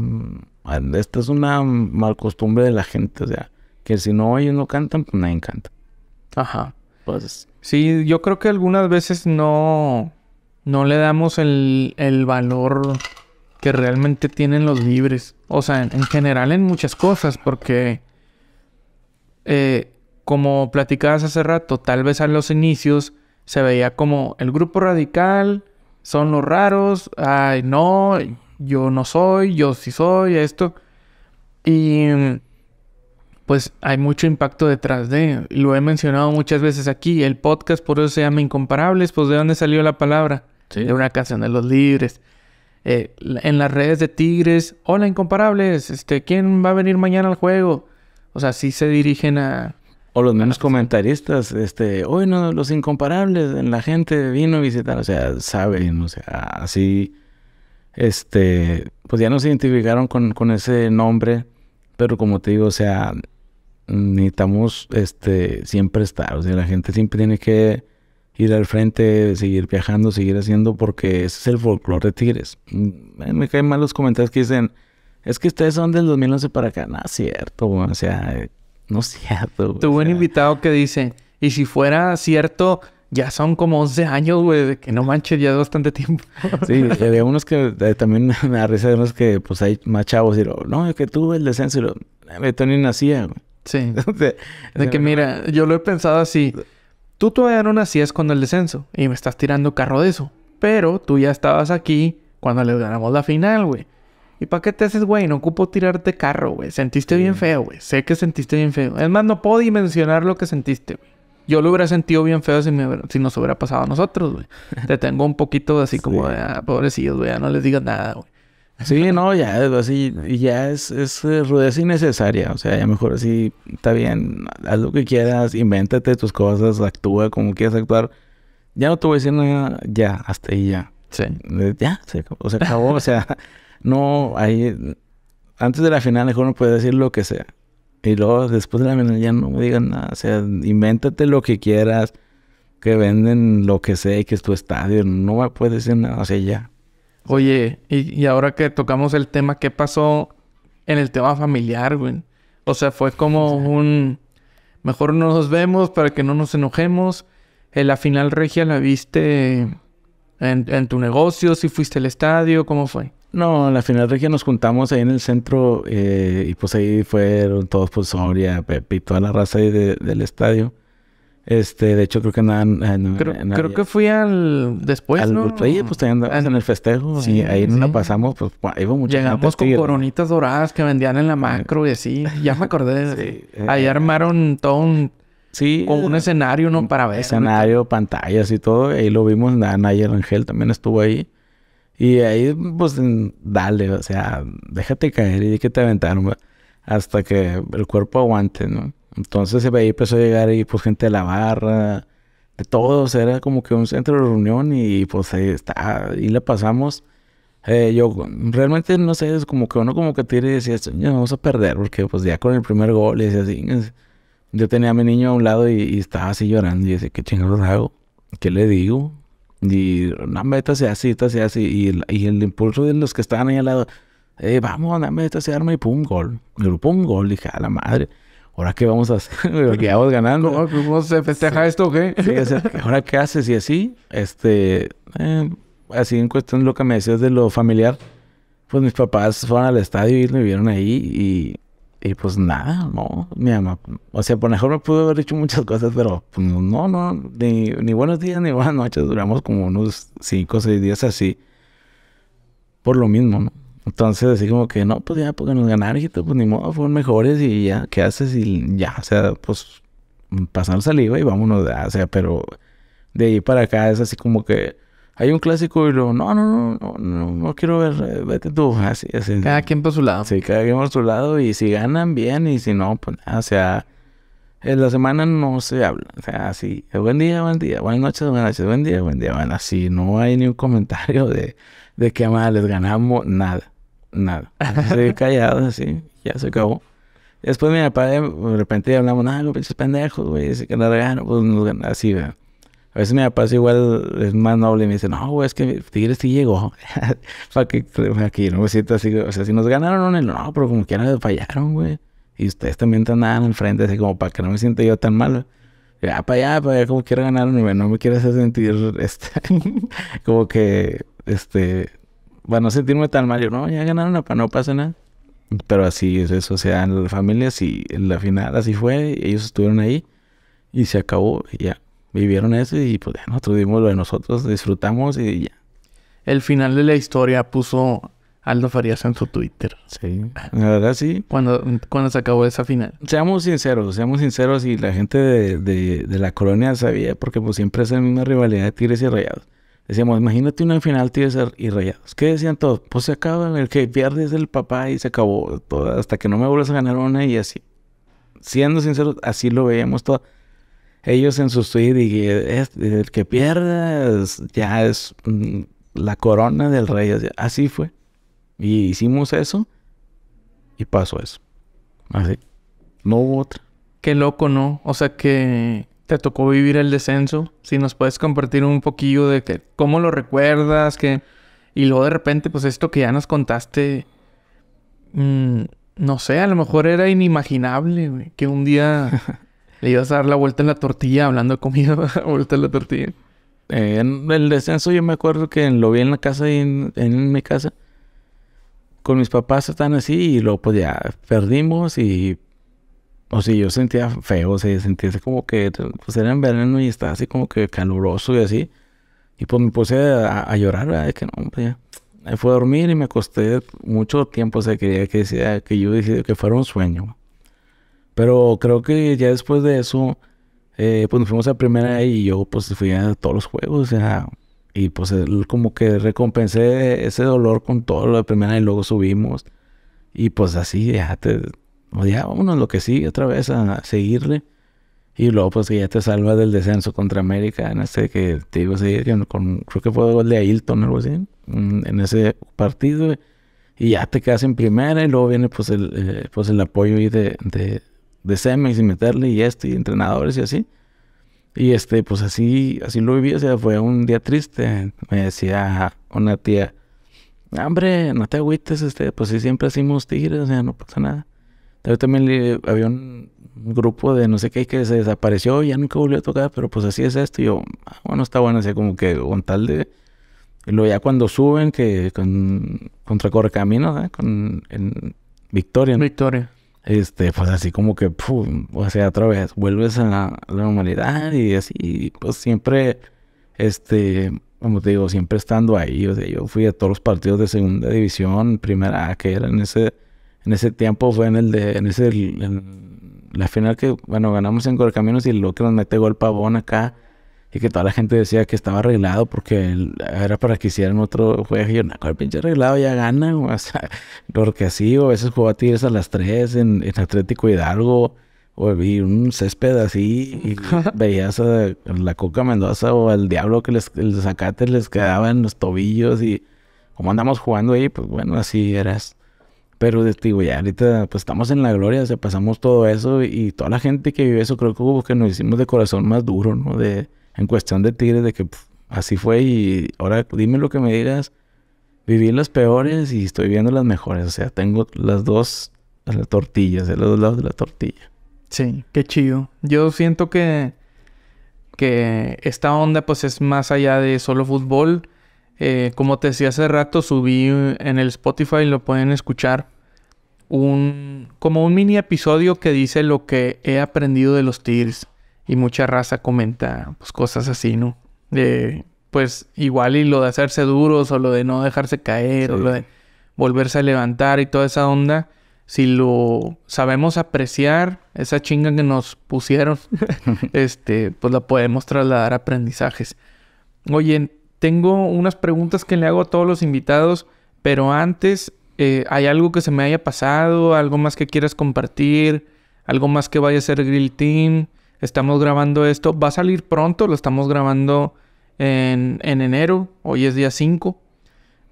esta es una mal costumbre de la gente, o sea, que si no ellos no cantan, pues nadie canta. Ajá. Pues. Sí, yo creo que algunas veces no, no le damos el, el valor que realmente tienen los libres. O sea, en, general en muchas cosas, porque eh, como platicabas hace rato, tal vez a los inicios se veía como el grupo radical, son los raros, ay, no, yo no soy, yo sí soy, esto. Y pues hay mucho impacto detrás de, lo he mencionado muchas veces aquí, el podcast por eso se llama Incomparables, pues de dónde salió la palabra, de una canción de los libres. Eh, en las redes de Tigres, hola incomparables, este, ¿quién va a venir mañana al juego? O sea, sí se dirigen a... O los menos comentaristas, este, hoy no, los incomparables, la gente vino a visitar, o sea, saben, o sea, así, este, pues ya nos identificaron con, con ese nombre, pero como te digo, o sea, necesitamos, este, siempre estar, o sea, la gente siempre tiene que ir al frente, seguir viajando, seguir haciendo, porque ese es el folclore de Tigres. Mm, eh, me caen mal los comentarios que dicen, es que ustedes son del 2011 para acá. No es cierto, o sea, no es cierto. Tuve un invitado que dice, y si fuera cierto, ya son como 11 años, güey, que no manches, ya es bastante tiempo. sí, había unos que también me da unos que, pues hay más chavos, y no, que tuve el descenso, y lo, eh, nacía, güey. Sí. de que mira, yo lo he pensado así. Tú todavía no nacías con el descenso y me estás tirando carro de eso. Pero tú ya estabas aquí cuando le ganamos la final, güey. ¿Y para qué te haces, güey? No ocupo tirarte carro, güey. Sentiste bien feo, güey. Sé que sentiste bien feo. Es más, no puedo dimensionar lo que sentiste, güey. Yo lo hubiera sentido bien feo si, si nos hubiera pasado a nosotros, güey. te tengo un poquito así como de, ah, pobrecillos, güey. No les digas nada, güey. Sí, no, ya es así, ya es, eh, rudeza innecesaria, o sea, ya mejor así, está bien, haz lo que quieras, invéntate tus cosas, actúa como quieras actuar, ya no te voy a decir nada, ya, hasta ahí ya. Sí. Ya, o sea, acabó, o sea, no, ahí, antes de la final mejor no puedes decir lo que sea, y luego después de la final ya no me digan nada, o sea, invéntate lo que quieras, que venden lo que sea y que es tu estadio, no me puedes decir nada, o sea, ya. Oye, y, ahora que tocamos el tema, ¿qué pasó en el tema familiar, güey? O sea, fue como un... Mejor no nos vemos para que no nos enojemos. En eh, la final regia la viste en, tu negocio, si fuiste al estadio, ¿cómo fue? No, en la final regia nos juntamos ahí en el centro eh, y pues ahí fueron todos, pues Soria, Pepe y toda la raza ahí del estadio. Este, de hecho, creo que nada. Eh, creo, eh, que fui al. Después, al, ¿no? pues también en el festejo. Sí, ahí nos pasamos, pues, pues Llegamos con coronitas doradas que vendían en la ah, macro y así. Ya me acordé. Eh, ahí armaron todo un. Sí. Con un escenario, ¿no? Para ver. Escenario, pantallas y todo. Ahí lo vimos. el Ángel también estuvo ahí. Y ahí, pues, dale, o sea, déjate caer y que te aventaron, hasta que el cuerpo aguante, ¿no? Entonces ahí empezó a llegar y pues gente de la barra, de todos, era como que un centro de reunión y pues ahí está, y le pasamos. Eh, yo realmente no sé, es como que uno como que tira y decía, ya vamos a perder, porque pues ya con el primer gol y así. Yo tenía a mi niño a un lado y, estaba así llorando y decía, ¿qué chingados hago? ¿Qué le digo? Y no, métase así, está así. Y el, y el impulso de los que estaban ahí al lado, eh, vamos, se arma y pum, gol. Y pum, gol, dije, a la madre. ¿ahora qué vamos a hacer? ¿Qué vamos ganando. ¿Cómo, se festeja esto o qué? ¿ahora qué haces? Y así, este, eh, así en cuestión de lo que me decías de lo familiar, pues mis papás fueron al estadio y me vieron ahí y, pues nada, no, mi mamá, o sea, por mejor me pudo haber dicho muchas cosas, pero pues, no, no, ni, ni buenos días ni buenas noches, duramos como unos cinco o seis días así, por lo mismo, ¿no? Entonces, así como que, no, pues ya, porque pues nos ganaron, hijito, pues ni modo, fueron mejores y ya, ¿qué haces? Y ya, o sea, pues pasar saliva y vámonos, ah, o sea, pero de ahí para acá es así como que hay un clásico y luego, no, no, no, no, no, quiero ver, eh, vete tú, así, así. Cada quien por su lado. Sí, cada quien por su lado y si ganan, bien, y si no, pues nada, o sea, en la semana no se habla, o sea, así, buen día, buen día, buenas noches, buenas noches, buen día, buen día, bueno, así, no hay ni un comentario de, de que más ah, les ganamos, nada nada. Estoy callado, así, ya se acabó. Después mi papá de repente hablamos, ah, los pinches pendejos, güey, dice que nada gano, pues así, güey... A veces mi papá es igual, es más noble y me dice, no, güey, es que Tigres sí llegó. para que, aquí no me sienta así, o sea, si nos ganaron, no, no pero como que quieran fallaron, güey. Y ustedes también están nada al frente, así como para que no me sienta yo tan mal. Ya, para allá, para allá, como quiera ganar, no me, no quiero hacer sentir, este, como que, este, para no sentirme tan mal, yo, no, ya ganaron, para no pasa nada. Pero así es eso, o sea, en la familia y en la final así fue, ellos estuvieron ahí y se acabó, y ya, vivieron eso y pues ya nosotros dimos lo de nosotros, disfrutamos y ya. El final de la historia puso Aldo Farías en su Twitter. Sí, la verdad sí. Cuando, cuando se acabó esa final. Seamos sinceros, seamos sinceros y la gente de, de, de la colonia sabía porque pues siempre es la misma rivalidad de Tigres y Rayados. Decíamos, imagínate una final que er, y rayados. ¿Qué decían todos? Pues se acaba, el que pierde es el papá y se acabó todo, hasta que no me vuelvas a ganar una y así. Siendo sinceros, así lo veíamos todo. Ellos en su suite, y el que pierda ya es mm, la corona del rey. Así fue. Y hicimos eso y pasó eso. Así. No hubo otra. Qué loco, ¿no? O sea que te tocó vivir el descenso, si nos puedes compartir un poquillo de que, cómo lo recuerdas, que... Y luego de repente, pues esto que ya nos contaste, mm, no sé, a lo mejor era inimaginable, que un día le ibas a dar la vuelta en la tortilla, hablando de comida, vuelta en la tortilla. Eh, en el descenso yo me acuerdo que lo vi en la casa, en, en mi casa, con mis papás están así y luego pues ya perdimos y o sea, yo sentía feo, o sea, sentía como que, pues era en verano y estaba así como que caluroso y así. Y pues me puse a, llorar, ¿verdad? que no, pues Me fue a dormir y me acosté mucho tiempo, o sea, quería que, que yo dije que fuera un sueño. Pero creo que ya después de eso, eh, pues nos fuimos a primera y yo pues fui a todos los juegos, o sea, y pues como que recompensé ese dolor con todo lo de primera y luego subimos. Y pues así, ya te, o ya, ah, vámonos lo que sí, otra vez a seguirle. Y luego, pues, que ya te salva del descenso contra América. no sé este que te digo, seguir con, creo que fue gol de Ailton algo así. En ese partido. Y ya te quedas en primera. Y luego viene, pues, el, eh, pues, el apoyo de, de, de y meterle y esto y entrenadores y así. Y este, pues así, así lo viví, o sea, fue un día triste. Me decía una tía, hombre, no te agüites, este, pues sí siempre hacemos tigres, o sea, no pasa nada también había un grupo de no sé qué que se desapareció, y ya nunca volvió a tocar, pero pues así es esto. Y yo, ah, bueno, está bueno, así como que con tal de. Y luego ya cuando suben, que con, contra Correcaminos, ¿eh? con en Victoria. ¿no? Victoria. Este, pues así como que, o sea, otra vez, vuelves a la, normalidad y así, pues siempre, este, como te digo, siempre estando ahí. O sea, yo fui a todos los partidos de segunda división, primera A, que eran ese en ese tiempo fue en el de, en ese, la final que, bueno, ganamos en Correcaminos y el que nos mete gol Pavón acá y que toda la gente decía que estaba arreglado porque era para que hicieran otro juego. Y yo, no, el pinche arreglado ya gana, o sea, porque así, o a veces jugaba a Tigres a las 3 en, Atlético Hidalgo, o vi un césped así y veías a la Coca Mendoza o al Diablo que les, el zacate les quedaba en los tobillos y como andamos jugando ahí, pues bueno, así eras. Pero digo, ya ahorita pues estamos en la gloria, o sea, pasamos todo eso y toda la gente que vive eso creo que hubo pues, que nos hicimos de corazón más duro, ¿no? De, en cuestión de tigres, de que así fue y ahora dime lo que me digas, viví las peores y estoy viendo las mejores, o sea, tengo las dos, las tortillas, eh, los dos lados de la tortilla. Sí, qué chido. Yo siento que, que esta onda pues es más allá de solo fútbol eh, como te decía hace rato, subí eh, en el Spotify, lo pueden escuchar, un, como un mini episodio que dice lo que he aprendido de los Tigres. Y mucha raza comenta pues, cosas así, ¿no? De, pues igual y lo de hacerse duros o lo de no dejarse caer o lo de volverse a levantar y toda esa onda. Si lo sabemos apreciar, esa chinga que nos pusieron, este, pues la podemos trasladar a aprendizajes. Oye, tengo unas preguntas que le hago a todos los invitados, pero antes, eh, ¿hay algo que se me haya pasado? ¿Algo más que quieras compartir? ¿Algo más que vaya a ser Grill Team? Estamos grabando esto. Va a salir pronto, lo estamos grabando en, en enero. Hoy es día 5.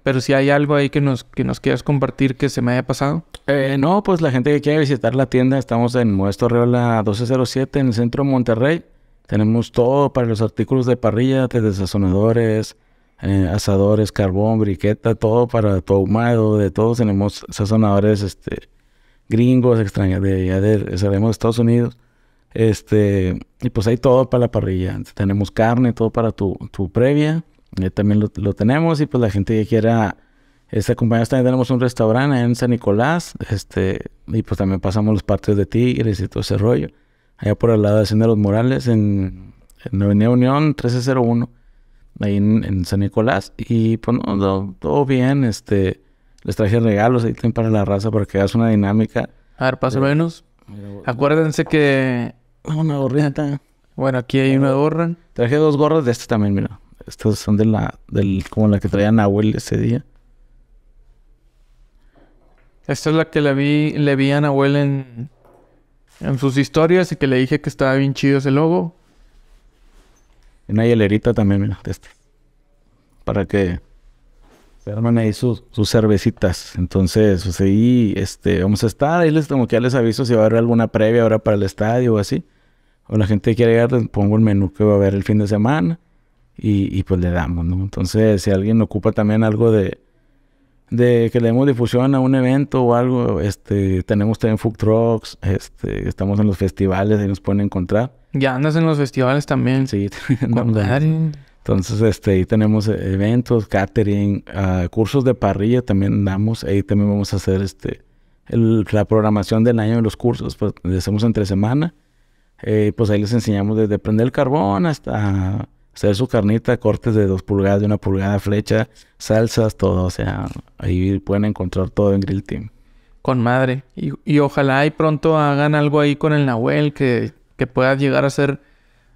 Pero si hay algo ahí que nos, que nos quieras compartir que se me haya pasado. Eh, no, pues la gente que quiere visitar la tienda, estamos en Modesto Reola 1207 en el centro de Monterrey. Tenemos todo para los artículos de parrilla, desde sazonadores, eh, asadores, carbón, briqueta, todo para tu ahumado, de todos tenemos sazonadores este, gringos, extraños, de de, Estados Unidos. Este, y pues hay todo para la parrilla. Tenemos carne, todo para tu, previa. Eh, también lo, tenemos. Y pues la gente que quiera este, compañía también tenemos un restaurante en San Nicolás. Este, y pues también pasamos los partidos de tigres y todo ese rollo allá por el lado de los Morales, en, en Avenida Unión 1301, ahí en, San Nicolás. Y pues todo bien, este, les traje regalos ahí también para la raza para que hagas una dinámica. A ver, paso menos. Eh, Acuérdense que... Ah, una gorrita. Bueno, aquí hay una gorra. Traje dos gorras de este también, mira. Estas son de la, del, como la que traía Nahuel ese día. Esta es la que le vi, le vi a Nahuel en, en sus historias y que le dije que estaba bien chido ese logo. Una hielerita también, mira, de este. Para que se ahí sus, cervecitas. Entonces, pues ahí este, vamos a estar. Ahí les, como que ya les aviso si va a haber alguna previa ahora para el estadio o así. O la gente quiere llegar, les pongo el menú que va a haber el fin de semana. y pues le damos, ¿no? Entonces, si alguien ocupa también algo de, de que le demos difusión a un evento o algo. Este, tenemos también food trucks, este, estamos en los festivales, ahí nos pueden encontrar. Ya andas en los festivales también. Sí. Entonces, este, ahí tenemos eh, eventos, catering, ah, cursos de parrilla también damos. Ahí también vamos a hacer este, la programación del año de los cursos, pues, le hacemos entre semana. Eh, pues ahí les enseñamos desde prender el carbón hasta ser su carnita, cortes de dos pulgadas, de una pulgada, flecha, salsas, todo. O sea, ahí pueden encontrar todo en Grill Team. Con madre. Y, ojalá y pronto hagan algo ahí con el Nahuel que, que pueda llegar a hacer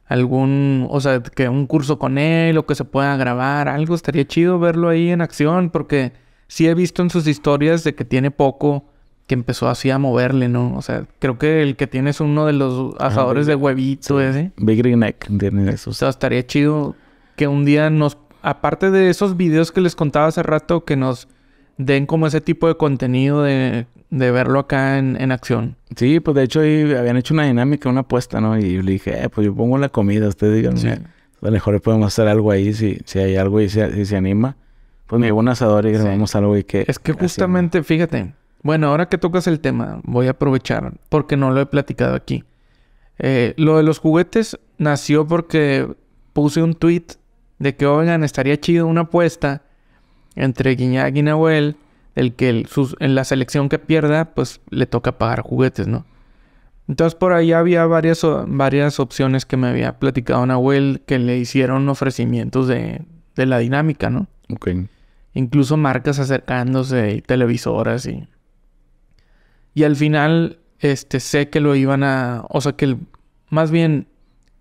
algún, o sea, que un curso con él o que se pueda grabar, algo. Estaría chido verlo ahí en acción porque sí he visto en sus historias de que tiene poco que empezó así a moverle, ¿no? O sea, creo que el que tiene es uno de los ah, asadores de huevito ese. Big Green Egg tienen O sea, estaría chido que un día nos... Aparte de esos videos que les contaba hace rato, que nos den como ese tipo de contenido de, de verlo acá en, en, acción. Sí, pues de hecho ahí habían hecho una dinámica, una apuesta, ¿no? Y yo le dije, eh, pues yo pongo la comida, ustedes digan, lo mejor podemos hacer algo ahí, si, si hay algo y se, si se anima. Pues me llevo un asador y grabamos algo y que... Es que justamente, fíjate... Bueno, ahora que tocas el tema, voy a aprovechar porque no lo he platicado aquí. Eh, lo de los juguetes nació porque puse un tweet de que, oigan, estaría chido una apuesta entre Guiñac y Nahuel, el que sus, en la selección que pierda, pues le toca pagar juguetes, ¿no? Entonces por ahí había varias, varias opciones que me había platicado Nahuel que le hicieron ofrecimientos de, de la dinámica, ¿no? Ok. Incluso marcas acercándose y televisoras y y al final, este, sé que lo iban a, o sea, que más bien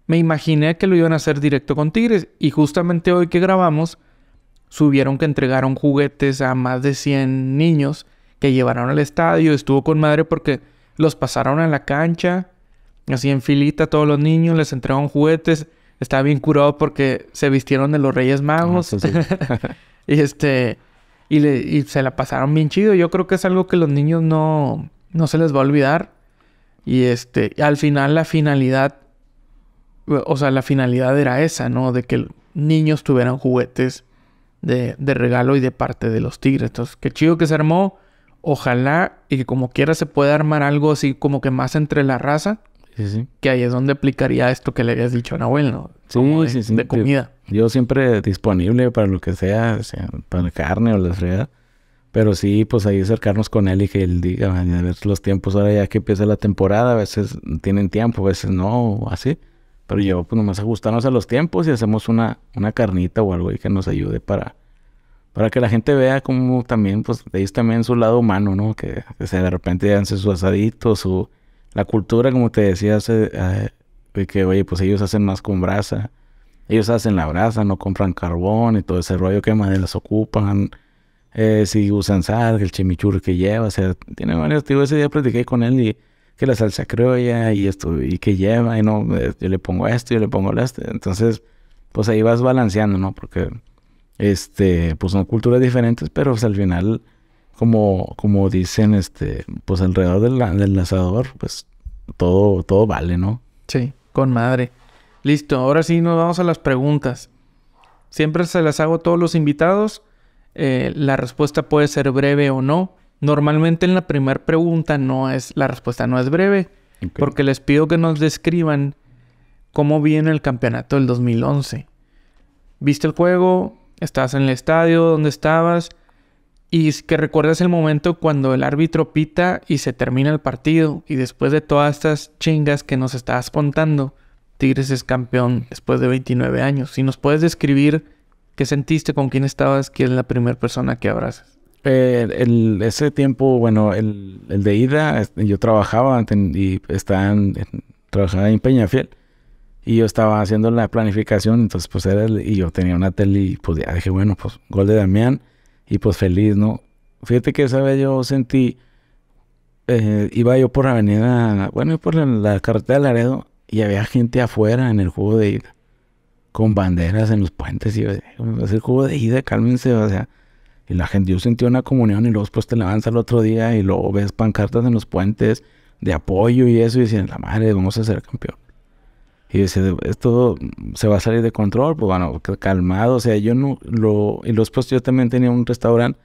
me imaginé que lo iban a hacer directo con Tigres y justamente hoy que grabamos subieron que entregaron juguetes a más de 100 niños que llevaron al estadio, estuvo con madre porque los pasaron a la cancha, así en filita todos los niños, les entregaron juguetes, estaba bien curado porque se vistieron de los Reyes Magos. Ah, y este y, le, y se la pasaron bien chido. Yo creo que es algo que los niños no no se les va a olvidar. Y este, al final la finalidad, o sea, la finalidad era esa, ¿no? De que niños tuvieran juguetes de, de regalo y de parte de los tigres. Entonces, qué chido que se armó. Ojalá y que como quiera se pueda armar algo así como que más entre la raza. Que ahí es donde aplicaría esto que le habías dicho a Nahuel, ¿no? Sí, de, sí, De comida. Yo, siempre disponible para lo que sea, sea para carne o la fregada. Pero sí, pues ahí acercarnos con él y que él diga, a ver los tiempos ahora ya que empieza la temporada, a veces tienen tiempo, a veces no, así. Pero yo, pues nomás ajustarnos a los tiempos y hacemos una, una carnita o algo y que nos ayude para, para que la gente vea como también, pues, de ahí también su lado humano, ¿no? Que, de repente hacen su asadito, su... La cultura, como te decía, hace, eh, de que, oye, pues ellos hacen más con brasa. Ellos hacen la brasa, no compran carbón y todo ese rollo que más les ocupan. Eh, si usan sal, el chimichurri que lleva, o sea, tiene varios, digo, ese día platiqué con él y que la salsa criolla y esto, y que lleva, y no, eh, yo le pongo esto, yo le pongo esto, entonces, pues ahí vas balanceando, ¿no? Porque, este, pues son culturas diferentes, pero pues, al final, como, como dicen, este, pues alrededor del, del asador, pues todo, todo vale, ¿no? Sí, con madre. Listo, ahora sí nos vamos a las preguntas. Siempre se las hago a todos los invitados. Eh, la respuesta puede ser breve o no. Normalmente en la primera pregunta no es, la respuesta no es breve, porque les pido que nos describan cómo viene el campeonato del 2011. ¿Viste el juego? ¿Estás en el estadio donde estabas? Y que recuerdas el momento cuando el árbitro pita y se termina el partido. Y después de todas estas chingas que nos estabas contando, Tigres es campeón después de 29 años. Si nos puedes describir ¿Qué sentiste? ¿Con quién estabas? ¿Quién es la primera persona que abrazas? Eh, ese tiempo, bueno, el, de ida, yo trabajaba y estaba en, en, trabajaba Peñafiel y yo estaba haciendo la planificación, entonces pues era y yo tenía una tele y pues dije, bueno, pues gol de Damián y pues feliz, ¿no? Fíjate que esa vez yo sentí, eh, iba yo por la avenida, bueno, por la, la carretera de Laredo y había gente afuera en el juego de ida con banderas en los puentes y es el juego de ida, cálmense, o sea, y la gente, yo sentí una comunión y luego después te levantas al otro día y luego ves pancartas en los puentes de apoyo y eso y dicen, la madre, vamos a ser campeón. Y dice, esto se va a salir de control, pues bueno, calmado, o sea, yo no lo... Y los pues yo también tenía un restaurante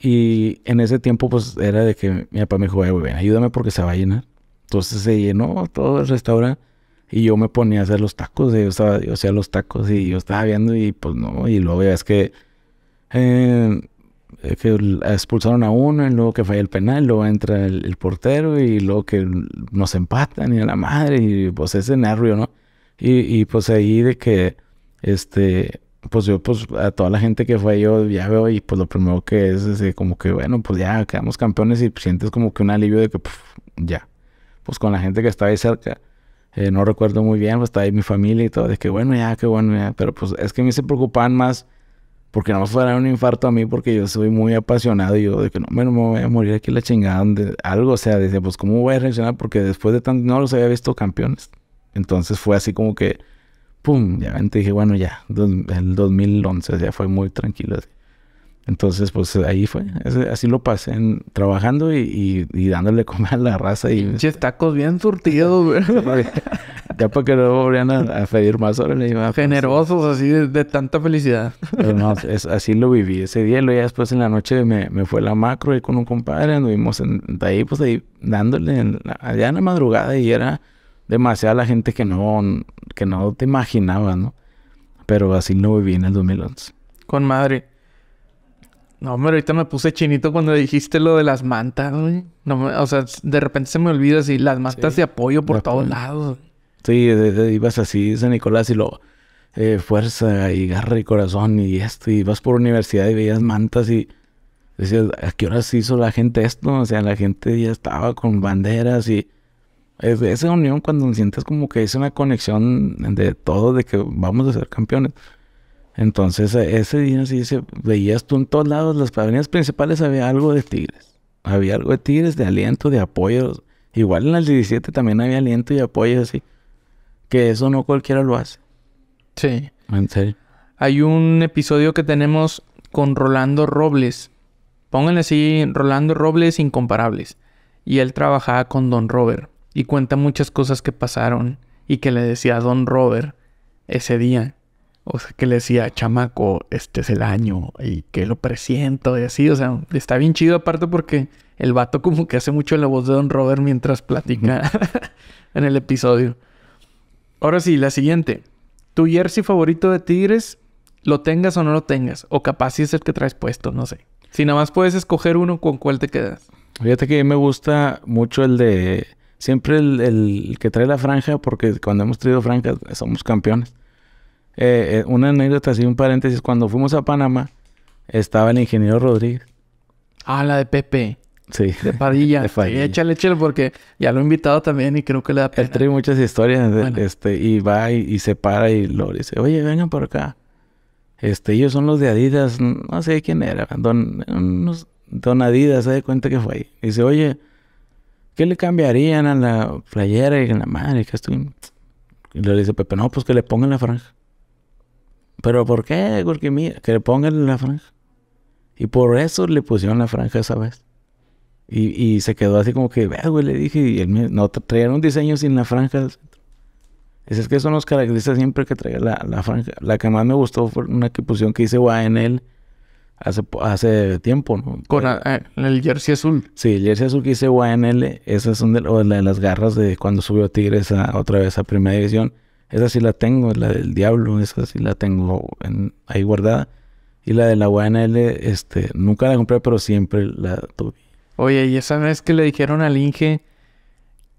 y en ese tiempo pues era de que mi papá me dijo, ayúdame porque se va a llenar. Entonces se llenó todo el restaurante y yo me ponía a hacer los tacos, y eh, yo, estaba, yo hacía los tacos y yo estaba viendo y pues no, y luego ya es que, eh, que expulsaron a uno, y luego que falla el penal, luego entra el, portero y luego que nos empatan y a la madre, y pues ese nervio, ¿no? Y, y pues ahí de que, este, pues yo, pues a toda la gente que fue yo, ya veo, y pues lo primero que es, es como que, bueno, pues ya quedamos campeones y sientes como que un alivio de que, ya, pues con la gente que estaba ahí cerca eh, no recuerdo muy bien, pues estaba ahí mi familia y todo, de que bueno, ya, qué bueno, ya. Pero pues es que a mí se preocupaban más porque no me fuera un infarto a mí, porque yo soy muy apasionado y yo de que no, bueno, me voy a morir aquí la chingada, donde algo, o sea, dice, pues cómo voy a reaccionar, porque después de tanto, no los había visto campeones. Entonces fue así como que, pum, ya, dije, bueno, ya, el 2011, ya fue muy tranquilo. Entonces, pues ahí fue. Así lo pasé, trabajando y, dándole comer a la raza. Y tacos bien surtidos, güey. ya porque no a, pedir más horas. Le iba Generosos, así de, tanta felicidad. Pero no, así lo viví ese día. Y después en la noche me, me fue la macro y con un compadre. Anduvimos en, ahí, pues ahí dándole allá en la madrugada y era demasiada la gente que no, que no te imaginaba, ¿no? Pero así lo viví en el 2011. Con madre. No, pero ahorita me puse chinito cuando dijiste lo de las mantas, güey. No, o sea, de repente se me olvida así, las mantas de apoyo por todos lados. Sí, ibas así, San Nicolás, y lo eh, fuerza y garra y corazón y esto, y vas por universidad y veías mantas y decías, ¿a qué horas hizo la gente esto? O sea, la gente ya estaba con banderas y es esa unión cuando sientes como que es una conexión de todo, de que vamos a ser campeones. Entonces, e, ese día sí se veías tú en todos lados, las avenidas principales había algo de Tigres. Había algo de Tigres, de aliento, de apoyo. Igual en las 17 también había aliento y apoyo así. Que eso no cualquiera lo hace. Sí. En serio. Hay un episodio que tenemos con Rolando Robles. Pónganle así, Rolando Robles incomparables. Y él trabajaba con Don Robert. Y cuenta muchas cosas que pasaron y que le decía Don Robert ese día o sea, que le decía, chamaco, este es el año y que lo presiento y así. O sea, está bien chido aparte porque el vato como que hace mucho la voz de Don Robert mientras platica en el episodio. Ahora sí, la siguiente. Tu jersey favorito de Tigres, lo tengas o no lo tengas. O capaz si es el que traes puesto, no sé. Si nada más puedes escoger uno, ¿con cuál te quedas? Fíjate que a mí me gusta mucho el de... Siempre el, el que trae la franja, porque cuando hemos traído franjas somos campeones. Eh, eh, una anécdota así, un paréntesis. Cuando fuimos a Panamá, estaba el ingeniero Rodríguez. Ah, la de Pepe. Sí. De Padilla. de Padilla. Sí, échale, échale, porque ya lo he invitado también y creo que le da pena. Él trae muchas historias. este, y va y, se para y lo dice, oye, vengan por acá. Este, ellos son los de Adidas. No sé quién era. Don, don Adidas, se da cuenta que fue ahí. Dice, oye, ¿qué le cambiarían a la playera y a la madre? estoy... Y le dice Pepe, no, pues que le pongan la franja. ¿Pero por qué? Porque mira, que le pongan la franja. Y por eso le pusieron la franja esa vez. Y, y se quedó así como que, vea, güey, le dije, y él no, traían un diseño sin la franja. Es, es que son los caracteriza siempre que traiga la, franja. La que más me gustó fue una que pusieron que hice YNL hace, hace tiempo, Con eh, el jersey azul. Sí, el jersey azul que hice YNL, esas son de, de las garras de cuando subió Tigres a, otra vez a Primera División. Esa sí la tengo, la del diablo, esa sí la tengo ahí guardada. Y la de la UNL, este, nunca la compré, pero siempre la tuve. Oye, y esa vez que le dijeron al Inge,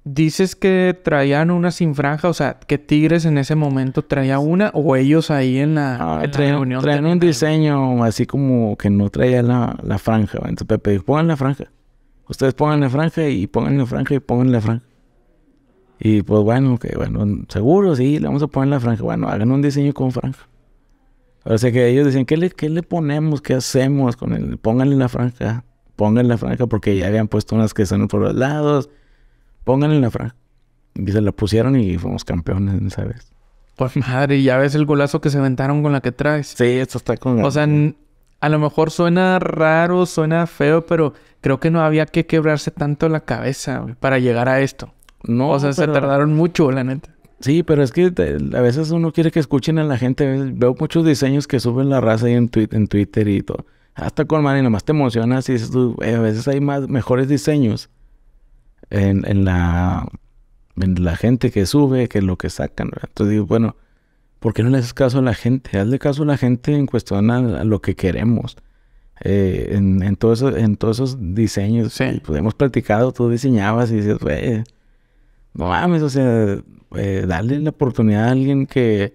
dices que traían una sin franja, o sea, que Tigres en ese momento traía una o ellos ahí en la, ah, reunión. Traían un diseño así como que no traía la, la franja. Entonces Pepe dijo, pongan la franja. Ustedes pongan la franja y pongan la franja y pongan la franja. Y pues bueno, que bueno, seguro sí, le vamos a poner la franja. Bueno, hagan un diseño con franja. O sea que ellos decían, ¿qué le, le ponemos? ¿Qué hacemos con él? Pónganle la franja. Pónganle la franja porque ya habían puesto unas que son por los lados. Pónganle la franja. Y se la pusieron y fuimos campeones en esa vez. Pues madre, ya ves el golazo que se aventaron con la que traes. Sí, esto está con... O sea, a lo mejor suena raro, suena feo, pero creo que no había que quebrarse tanto la cabeza para llegar a esto. No, o sea, se tardaron mucho, la neta. Sí, pero es que a veces uno quiere que escuchen a la gente. Veo muchos diseños que suben la raza ahí en, en Twitter y todo. Hasta ah, con man, y nomás te emocionas y dices tú, eh, a veces hay más, mejores diseños en, la, la gente que sube que lo que sacan. Entonces digo, bueno, ¿por qué no le haces caso a la gente? Hazle caso a la gente en cuestión a, lo que queremos. Eh, en, todos esos diseños. Sí. Pues hemos platicado, tú diseñabas y dices, "Güey, no mames, o sea, dale eh, darle la oportunidad a alguien que,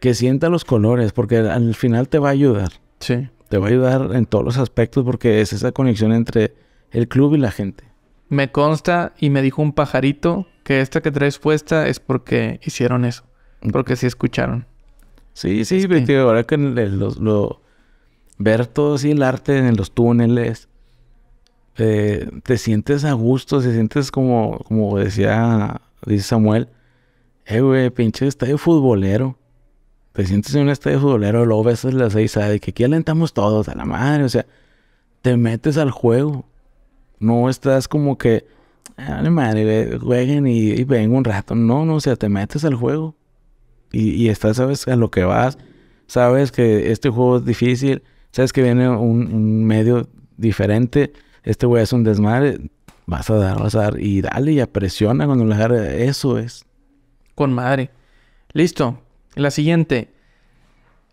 que sienta los colores, porque al final te va a ayudar. Sí. Te va a ayudar en todos los aspectos porque es esa conexión entre el club y la gente. Me consta y me dijo un pajarito que esta que traes puesta es porque hicieron eso, mm. porque sí escucharon. Sí, sí, ahora que lo, ver todo así el arte en los túneles, eh, te sientes a gusto, te sientes como, como decía dice Samuel, eh, güey, pinche estadio futbolero. Te sientes en un estadio futbolero, luego ves a las seis, ah, de Que aquí alentamos todos, a la madre, o sea, te metes al juego. No estás como que, a ah, la madre, jueguen y, y un rato. No, no, o sea, te metes al juego. Y, estás, sabes, a lo que vas. Sabes que este juego es difícil. Sabes que viene un medio diferente este güey es un desmadre, vas a dar, vas a dar. Y dale, y presiona cuando le agarre. Eso es. Con madre. Listo. La siguiente.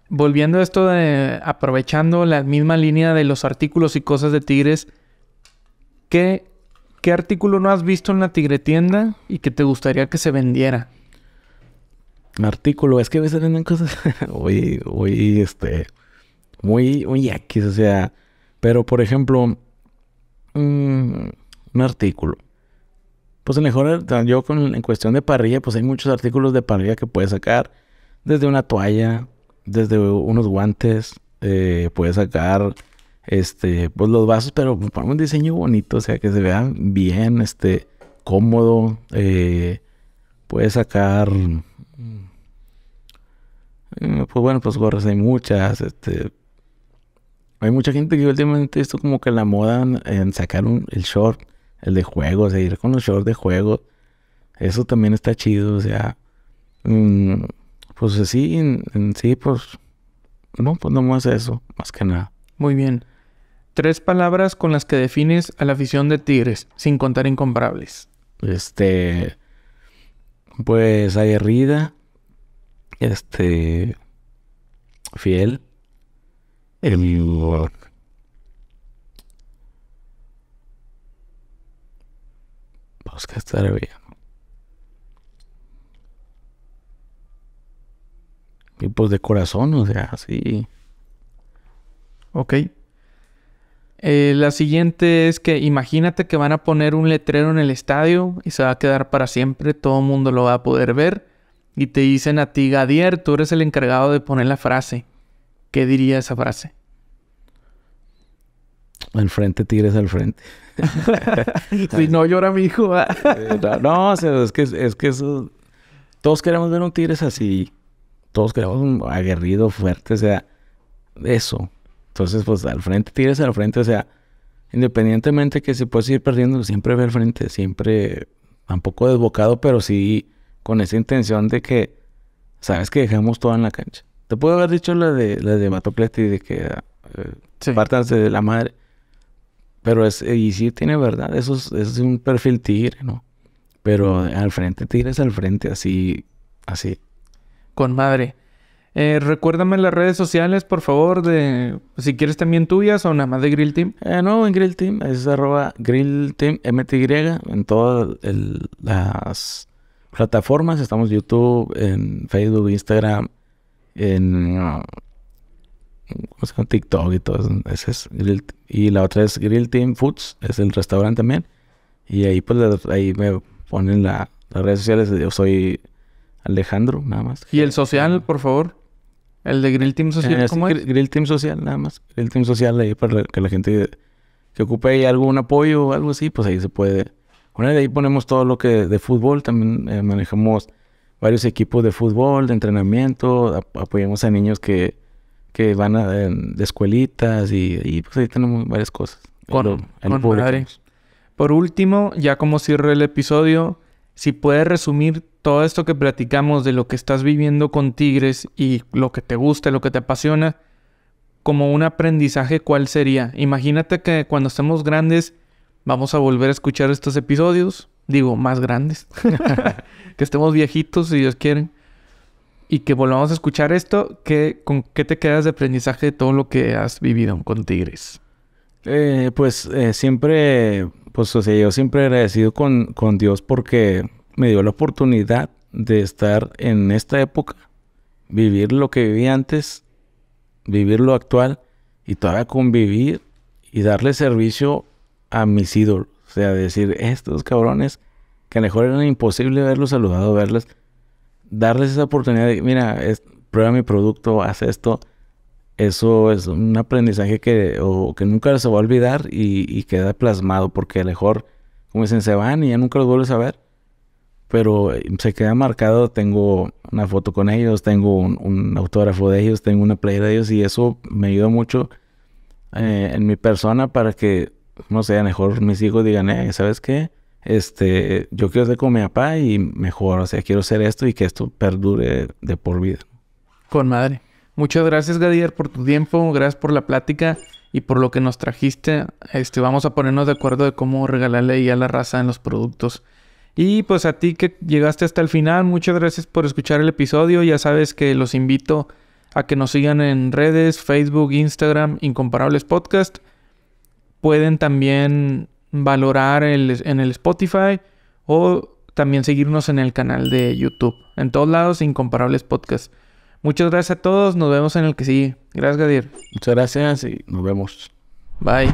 Volviendo a esto de aprovechando la misma línea de los artículos y cosas de Tigres, ¿qué, qué artículo no has visto en la Tigre tienda y que te gustaría que se vendiera? Artículo, es que a veces venden cosas muy, muy, este, muy, muy X, o sea, pero por ejemplo, Mm, un, artículo. Pues mejor yo con, en cuestión de parrilla, pues hay muchos artículos de parrilla que puedes sacar. Desde una toalla, desde unos guantes, eh, puedes sacar este, pues los vasos, pero pues, para un diseño bonito, o sea, que se vea bien, este, cómodo. Eh, puedes sacar, mm, eh, pues bueno, pues gorras hay muchas, este, hay mucha gente que últimamente esto como que la moda en sacar un, el short, el de juegos, ir con los shorts de juego. Eso también está chido, o sea. Mm, pues así, en, sí, pues. No, pues no más eso, más que nada. Muy bien. Tres palabras con las que defines a la afición de Tigres, sin contar incomparables. Este. Pues aguerrida. Este. Fiel el, vamos que estar bien. Y pues de corazón, o sea, sí. Ok. Eh, la siguiente es que imagínate que van a poner un letrero en el estadio y se va a quedar para siempre, todo el mundo lo va a poder ver. Y te dicen a ti, Gadier, tú eres el encargado de poner la frase. ¿qué diría esa frase? Al frente... ...tires al frente. Y no llora mi hijo. no, es que, eso... Todos queremos ver un tires así. Todos queremos un aguerrido, fuerte, o sea, eso. Entonces, pues al frente tires al frente, o sea, independientemente que se pueda ir perdiendo, siempre ve al frente, siempre, un poco desbocado, pero sí con esa intención de que, sabes que dejamos todo en la cancha. Te puedo haber dicho la de, la de y de que eh, de la madre. Pero es, y sí tiene verdad, eso es, es un perfil tigre, ¿no? Pero al frente, Tigres al frente, así, así. Con madre. Eh, recuérdame las redes sociales, por favor, de si quieres también tuyas o nada más de Grill Team. Eh, no, en Grill Team es arroba Grill Team MTY en todas las plataformas. Estamos YouTube, en Facebook, Instagram, en, llama TikTok y todo eso. es y la otra es Grill Team Foods, es el restaurante también. Y ahí pues ahí me ponen las redes sociales. Yo soy Alejandro, nada más. ¿Y el social, por favor? ¿El de Grill Team Social? Eh, ¿Cómo es? Grill Team Social, nada más. Grill Team Social ahí para que la gente que ocupe ahí algún apoyo o algo así, pues ahí se puede. Bueno, ahí ponemos todo lo que de fútbol, también eh, manejamos varios equipos de fútbol, de entrenamiento, apoyamos a niños que, que van a, de escuelitas y, pues ahí tenemos varias cosas. Por último, ya como cierro el episodio, si puedes resumir todo esto que platicamos de lo que estás viviendo con Tigres y lo que te gusta, lo que te apasiona, como un aprendizaje, ¿cuál sería? Imagínate que cuando estemos grandes vamos a volver a escuchar estos episodios, Digo, más grandes. que estemos viejitos, si Dios quiere. Y que volvamos a escuchar esto. que ¿Con qué te quedas de aprendizaje de todo lo que has vivido con Tigres? Eh, pues eh, siempre, pues o sea, yo siempre agradecido con, con Dios porque me dio la oportunidad de estar en esta época, vivir lo que viví antes, vivir lo actual y todavía convivir y darle servicio a mis ídolos. O sea, decir, estos cabrones, que a lo mejor era imposible verlos saludado, verles, darles esa oportunidad de, mira, prueba mi producto, haz esto. Eso es un aprendizaje que, o, que nunca se va a olvidar y, queda plasmado, porque a lo mejor, como dicen, se van y ya nunca los vuelves a ver pero eh, se queda marcado, tengo una foto con ellos, tengo un, autógrafo de ellos, tengo una playera de ellos y eso me ayuda mucho eh, en mi persona para que no sé, mejor mis hijos digan, eh, ¿sabes qué? Este, yo quiero ser como mi papá y mejor, o sea, quiero ser esto y que esto perdure de por vida. Con madre. Muchas gracias, Gadier, por tu tiempo, gracias por la plática y por lo que nos trajiste. Este, vamos a ponernos de acuerdo de cómo regalarle ya a la raza en los productos. Y pues a ti que llegaste hasta el final, muchas gracias por escuchar el episodio. Ya sabes que los invito a que nos sigan en redes, Facebook, Instagram, Incomparables Podcast pueden también valorar en el Spotify o también seguirnos en el canal de YouTube. En todos lados, Incomparables podcasts Muchas gracias a todos. Nos vemos en el que sigue. Gracias, Gadir. Muchas gracias y nos vemos. Bye.